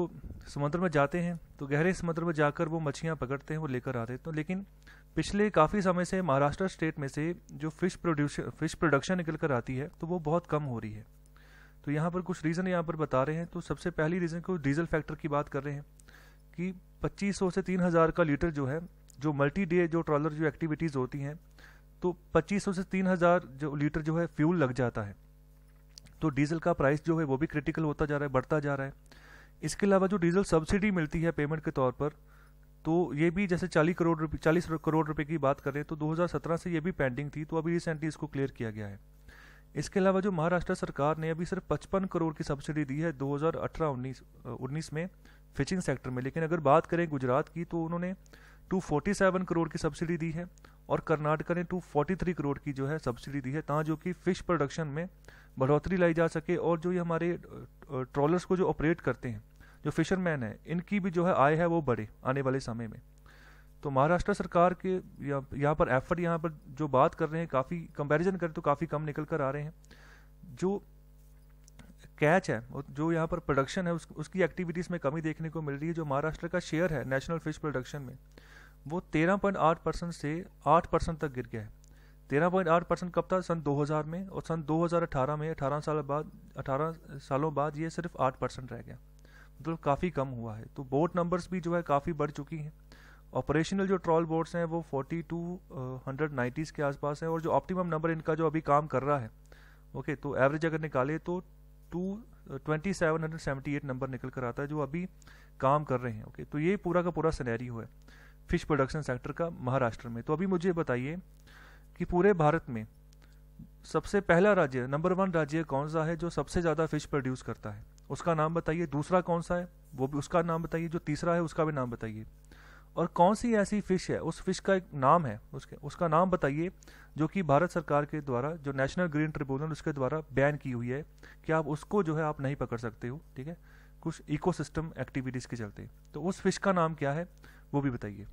समुद्र में जाते हैं तो गहरे समुद्र में जाकर वो मछलियाँ पकड़ते हैं वो लेकर आते हैं तो लेकिन पिछले काफ़ी समय से महाराष्ट्र स्टेट में से जो फिश प्रोड्यूश फिश प्रोडक्शन निकल कर आती है तो वो बहुत कम हो रही है तो यहाँ पर कुछ रीज़न यहाँ पर बता रहे हैं तो सबसे पहली रीज़न को डीजल फैक्टर की बात कर रहे हैं कि 2500 से 3000 का लीटर जो है जो मल्टी डे जो ट्रॉलर जो एक्टिविटीज़ होती हैं तो 2500 से 3000 जो लीटर जो है फ्यूल लग जाता है तो डीजल का प्राइस जो है वो भी क्रिटिकल होता जा रहा है बढ़ता जा रहा है इसके अलावा जो डीजल सब्सिडी मिलती है पेमेंट के तौर पर तो ये भी जैसे 40 करोड़ रुपये चालीस करोड़ रुपए की बात करें तो 2017 से ये भी पेंडिंग थी तो अभी रिसेंटली इसको क्लियर किया गया है इसके अलावा जो महाराष्ट्र सरकार ने अभी सिर्फ पचपन करोड़ की सब्सिडी दी है दो हजार में फिशिंग सेक्टर में लेकिन अगर बात करें गुजरात की तो उन्होंने 247 करोड़ की सब्सिडी दी है और कर्नाटका ने थ्री करोड़ की जो है सब्सिडी दी है ताकि जो कि फिश प्रोडक्शन में बढ़ोतरी लाई जा सके और जो ये हमारे ट्रॉलर्स को जो ऑपरेट करते हैं जो फिशरमैन है इनकी भी जो है आय है वो बढ़े आने वाले समय में तो महाराष्ट्र सरकार के यहाँ पर एफर्ट यहाँ पर जो बात कर रहे हैं काफ़ी कंपैरिजन करें तो काफ़ी कम निकल कर आ रहे हैं जो कैच है और जो यहाँ पर प्रोडक्शन है उस, उसकी एक्टिविटीज़ में कमी देखने को मिल रही है जो महाराष्ट्र का शेयर है नेशनल फिश प्रोडक्शन में वो तेरह पॉइंट आठ परसेंट से आठ परसेंट तक गिर गया है तेरह पॉइंट आठ परसेंट कब था सन 2000 में और सन 2018 में 18 साल बाद 18 सालों बाद ये सिर्फ आठ परसेंट रह गया मतलब तो काफ़ी कम हुआ है तो बोर्ड नंबर्स भी जो है काफ़ी बढ़ चुकी हैं ऑपरेशनल जो ट्रॉल बोर्ड्स हैं वो फोर्टी टू हंड्रेड नाइन्टीज़ के आसपास हैं और जो ऑप्टिमम नंबर इनका जो अभी काम कर रहा है ओके तो एवरेज अगर निकाले तो two twenty seven hundred seventy eight number निकल कर आता है जो अभी काम कर रहे हैं ओके तो ये पूरा का पूरा सिनेरियो है फिश प्रोडक्शन सेक्टर का महाराष्ट्र में तो अभी मुझे बताइए कि पूरे भारत में सबसे पहला राज्य नंबर वन राज्य कौन सा है जो सबसे ज़्यादा फिश प्रोड्यूस करता है उसका नाम बताइए दूसरा कौन सा है वो भी उसका नाम बताइए जो तीसरा है उसका भी नाम बताइए और कौन सी ऐसी फ़िश है उस फिश का एक नाम है उसके उसका नाम बताइए जो कि भारत सरकार के द्वारा जो नेशनल ग्रीन ट्रिब्यूनल उसके द्वारा बैन की हुई है कि आप उसको जो है आप नहीं पकड़ सकते हो ठीक है कुछ इकोसिस्टम एक्टिविटीज़ के चलते तो उस फिश का नाम क्या है वो भी बताइए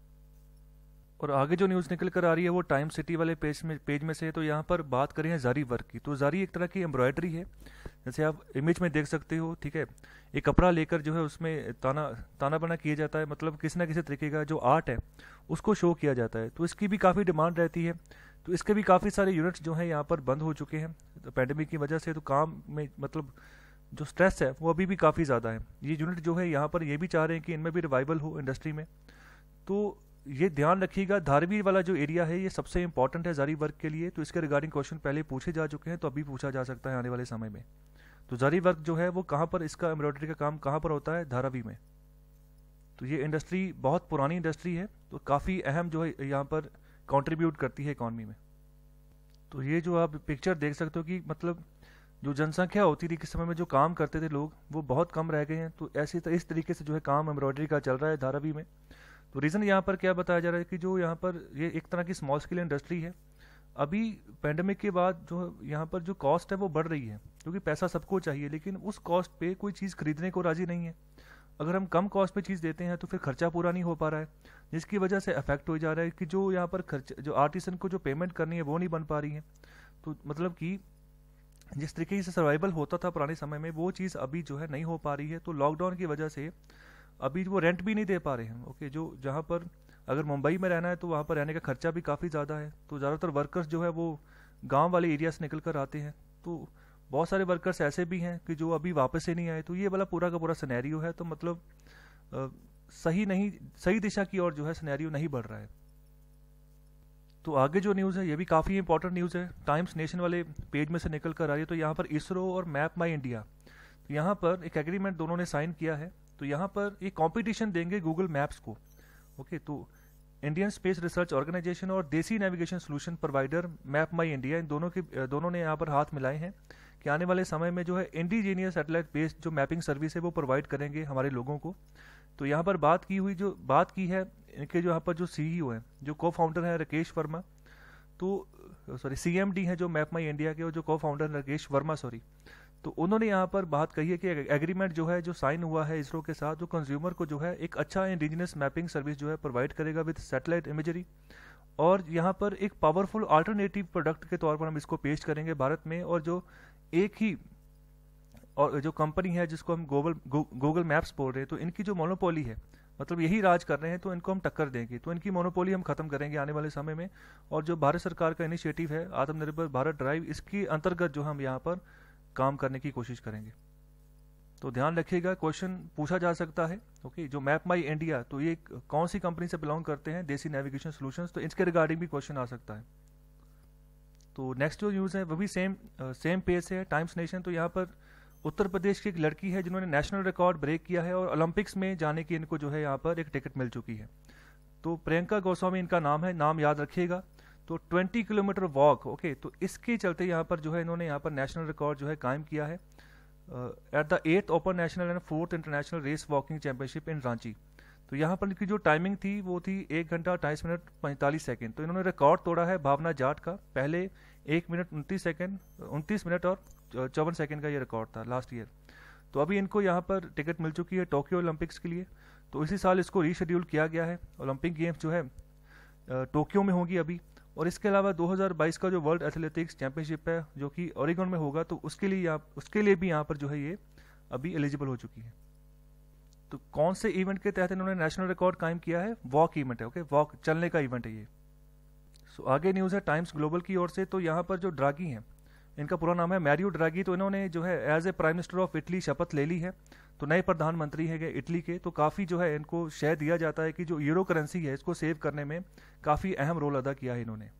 और आगे जो न्यूज़ निकल कर आ रही है वो टाइम सिटी वाले पेज में पेज में से तो यहाँ पर बात करें जारी वर्क की तो जारी एक तरह की एम्ब्रॉयडरी है जैसे आप इमेज में देख सकते हो ठीक है एक कपड़ा लेकर जो है उसमें ताना ताना बना किया जाता है मतलब किसी ना किसी तरीके का जो आर्ट है उसको शो किया जाता है तो इसकी भी काफ़ी डिमांड रहती है तो इसके भी काफ़ी सारे यूनिट्स जो हैं यहाँ पर बंद हो चुके हैं तो पैंडमिक की वजह से तो काम में मतलब जो स्ट्रेस है वो अभी भी काफ़ी ज़्यादा है ये यूनिट जो है यहाँ पर ये भी चाह रहे हैं कि इनमें भी रिवाइवल हो इंडस्ट्री में तो ये ध्यान रखिएगा धारवीर वाला जो एरिया है ये सबसे इंपॉर्टेंट है जारी वर्क के लिए तो इसके रिगार्डिंग क्वेश्चन पहले पूछे जा चुके हैं तो अभी पूछा जा सकता है आने वाले समय में तो जारी वर्क जो है वो कहाँ पर इसका एम्ब्रॉयडरी का काम कहाँ पर होता है धारावी में तो ये इंडस्ट्री बहुत पुरानी इंडस्ट्री है तो काफ़ी अहम जो है यहाँ पर कॉन्ट्रीब्यूट करती है इकॉनमी में तो ये जो आप पिक्चर देख सकते हो कि मतलब जो जनसंख्या होती थी किस समय में जो काम करते थे लोग वो बहुत कम रह गए हैं तो ऐसे तो इस तरीके से जो है काम एम्ब्रॉयडरी का चल रहा है धारावी में तो रीज़न यहाँ पर क्या बताया जा रहा है कि जो यहाँ पर ये एक तरह की स्मॉल स्केल इंडस्ट्री है अभी पैंडमिक के बाद जो यहाँ पर जो कॉस्ट है वो बढ़ रही है क्योंकि पैसा सबको चाहिए लेकिन उस कॉस्ट पे कोई चीज़ खरीदने को राज़ी नहीं है अगर हम कम कॉस्ट पे चीज़ देते हैं तो फिर खर्चा पूरा नहीं हो पा रहा है जिसकी वजह से अफेक्ट हो जा रहा है कि जो यहाँ पर खर्च जो आर्टिसन को जो पेमेंट करनी है वो नहीं बन पा रही है तो मतलब कि जिस तरीके से सर्वाइवल होता था पुराने समय में वो चीज़ अभी जो है नहीं हो पा रही है तो लॉकडाउन की वजह से अभी वो रेंट भी नहीं दे पा रहे हैं ओके जो जहाँ पर अगर मुंबई में रहना है तो वहाँ पर रहने का खर्चा भी काफ़ी ज़्यादा है तो ज़्यादातर वर्कर्स जो है वो गाँव वाले एरिया से निकल कर आते हैं तो बहुत सारे वर्कर्स ऐसे भी हैं कि जो अभी वापस से नहीं आए तो ये वाला पूरा का पूरा सनेरियो है तो मतलब सही नहीं सही दिशा की ओर जो है सनेरियो नहीं बढ़ रहा है तो आगे जो न्यूज़ है ये भी काफ़ी इंपॉर्टेंट न्यूज़ है टाइम्स नेशन वाले पेज में से निकल कर आ रही है तो यहाँ पर इसरो और मैप माई इंडिया तो यहाँ पर एक एग्रीमेंट दोनों ने साइन किया है तो यहाँ पर ये कॉम्पिटिशन देंगे गूगल मैप्स को ओके तो इंडियन स्पेस रिसर्च ऑर्गेनाइजेशन और देसी navigation solution provider map my India इन दोनों के दोनों ने यहाँ पर हाथ मिलाए हैं कि आने वाले समय में जो है इंडिजीनियस सैटेलाइट बेस्ड जो मैपिंग सर्विस है वो प्रोवाइड करेंगे हमारे लोगों को तो यहाँ पर बात की हुई जो बात की है इनके जो यहाँ पर जो सीईओ e हैं जो को फाउंडर हैं राकेश वर्मा तो सॉरी सीएमडी हैं जो मैप माई इंडिया के और जो को फाउंडर राकेश वर्मा सॉरी तो उन्होंने यहाँ पर बात कही है कि एग्रीमेंट जो है जो साइन हुआ है इसरो के साथ जो कंज्यूमर को जो है एक अच्छा इंडिजिनस मैपिंग सर्विस जो है प्रोवाइड करेगा विद सैटेलाइट इमेजरी और यहाँ पर एक पावरफुल अल्टरनेटिव प्रोडक्ट के तौर पर हम इसको पेश करेंगे भारत में और जो एक ही और जो कंपनी है जिसको हम गूगल गूगल मैप्स बोल रहे हैं तो इनकी जो मोनोपोली है मतलब यही राज कर रहे हैं तो इनको हम टक्कर देंगे तो इनकी मोनोपोली हम खत्म करेंगे आने वाले समय में और जो भारत सरकार का इनिशिएटिव है आत्मनिर्भर भारत ड्राइव इसके अंतर्गत जो हम यहाँ पर काम करने की कोशिश करेंगे तो ध्यान रखिएगा क्वेश्चन पूछा जा सकता है ओके जो मैप माई इंडिया तो ये कौन सी कंपनी से बिलोंग करते हैं देसी नेविगेशन सोल्यूशन तो इसके रिगार्डिंग भी क्वेश्चन आ सकता है तो नेक्स्ट जो न्यूज़ है वो भी सेम सेम पेज से है टाइम्स नेशन तो यहाँ पर उत्तर प्रदेश की एक लड़की है जिन्होंने नेशनल रिकॉर्ड ब्रेक किया है और ओलंपिक्स में जाने की इनको जो है यहाँ पर एक टिकट मिल चुकी है तो प्रियंका गोस्वामी इनका नाम है नाम याद रखिएगा तो 20 किलोमीटर वॉक ओके तो इसके चलते यहाँ पर जो है इन्होंने यहाँ पर नेशनल रिकॉर्ड जो है कायम किया है at the at open national and fourth international race walking championship in Ranchi तो यहाँ पर इनकी जो टाइमिंग थी वो थी एक घंटा अट्ठाईस मिनट पैंतालीस सेकेंड तो इन्होंने रिकॉर्ड तोड़ा है भावना जाट का पहले एक मिनट उनतीस सेकेंड उनतीस मिनट और चौवन सेकेंड का ये रिकॉर्ड था लास्ट ईयर तो अभी इनको यहाँ पर टिकट मिल चुकी है टोक्यो ओलंपिक्स के लिए तो इसी साल इसको रीशेड्यूल किया गया है ओलंपिक गेम्स जो है टोक्यो में होगी अभी और इसके अलावा 2022 का जो वर्ल्ड एथलेटिक्स चैंपियनशिप है जो कि ऑरिगोन में होगा तो उसके लिए यहाँ उसके लिए भी यहाँ पर जो है ये अभी एलिजिबल हो चुकी है तो कौन से इवेंट के तहत इन्होंने नेशनल रिकॉर्ड कायम किया है वॉक इवेंट है ओके वॉक चलने का इवेंट है ये सो आगे न्यूज़ है टाइम्स ग्लोबल की ओर से तो यहाँ पर जो ड्रागी हैं इनका पूरा नाम है मैरियो ड्रागी तो इन्होंने जो है as a prime minister of Italy शपथ ले ली है तो नए प्रधानमंत्री है इटली के तो काफ़ी जो है इनको शय दिया जाता है कि जो यूरो करेंसी है इसको सेव करने में काफ़ी अहम रोल अदा किया है इन्होंने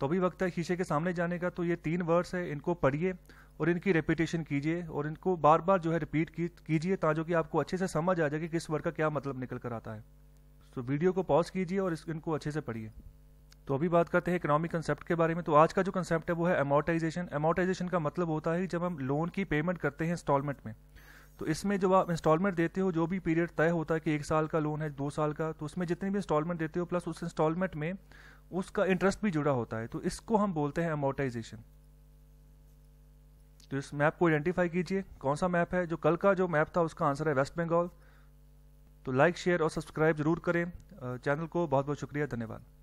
तो अभी वक्त है शीशे के सामने जाने का तो ये तीन वर्ड्स है इनको पढ़िए और इनकी रिपीटेशन कीजिए और इनको बार बार जो है रिपीट कीजिए ताजो कि आपको अच्छे से समझ आ जाए कि किस वर्ड का क्या मतलब निकल कर आता है तो वीडियो को पॉज कीजिए और इनको अच्छे से पढ़िए तो अभी बात करते हैं इकोनॉमिक कंसेप्ट के बारे में तो आज का जो कंसेप्ट है वो है अमोर्टाइजेशन अमोर्टाइजेशन का मतलब होता है जब हम लोन की पेमेंट करते हैं इंस्टॉलमेंट में तो इसमें जब आप इंस्टॉलमेंट देते हो जो भी पीरियड तय होता है कि एक साल का लोन है दो साल का तो उसमें जितनी भी इंस्टॉलमेंट देते हो प्लस उस इंस्टॉलमेंट में उसका इंटरेस्ट भी जुड़ा होता है तो इसको हम बोलते हैं अमोर्टाइजेशन तो इस मैप को आइडेंटिफाई कीजिए कौन सा मैप है जो कल का जो मैप था उसका आंसर है वेस्ट बंगाल तो लाइक शेयर और सब्सक्राइब जरूर करें चैनल को बहुत बहुत शुक्रिया धन्यवाद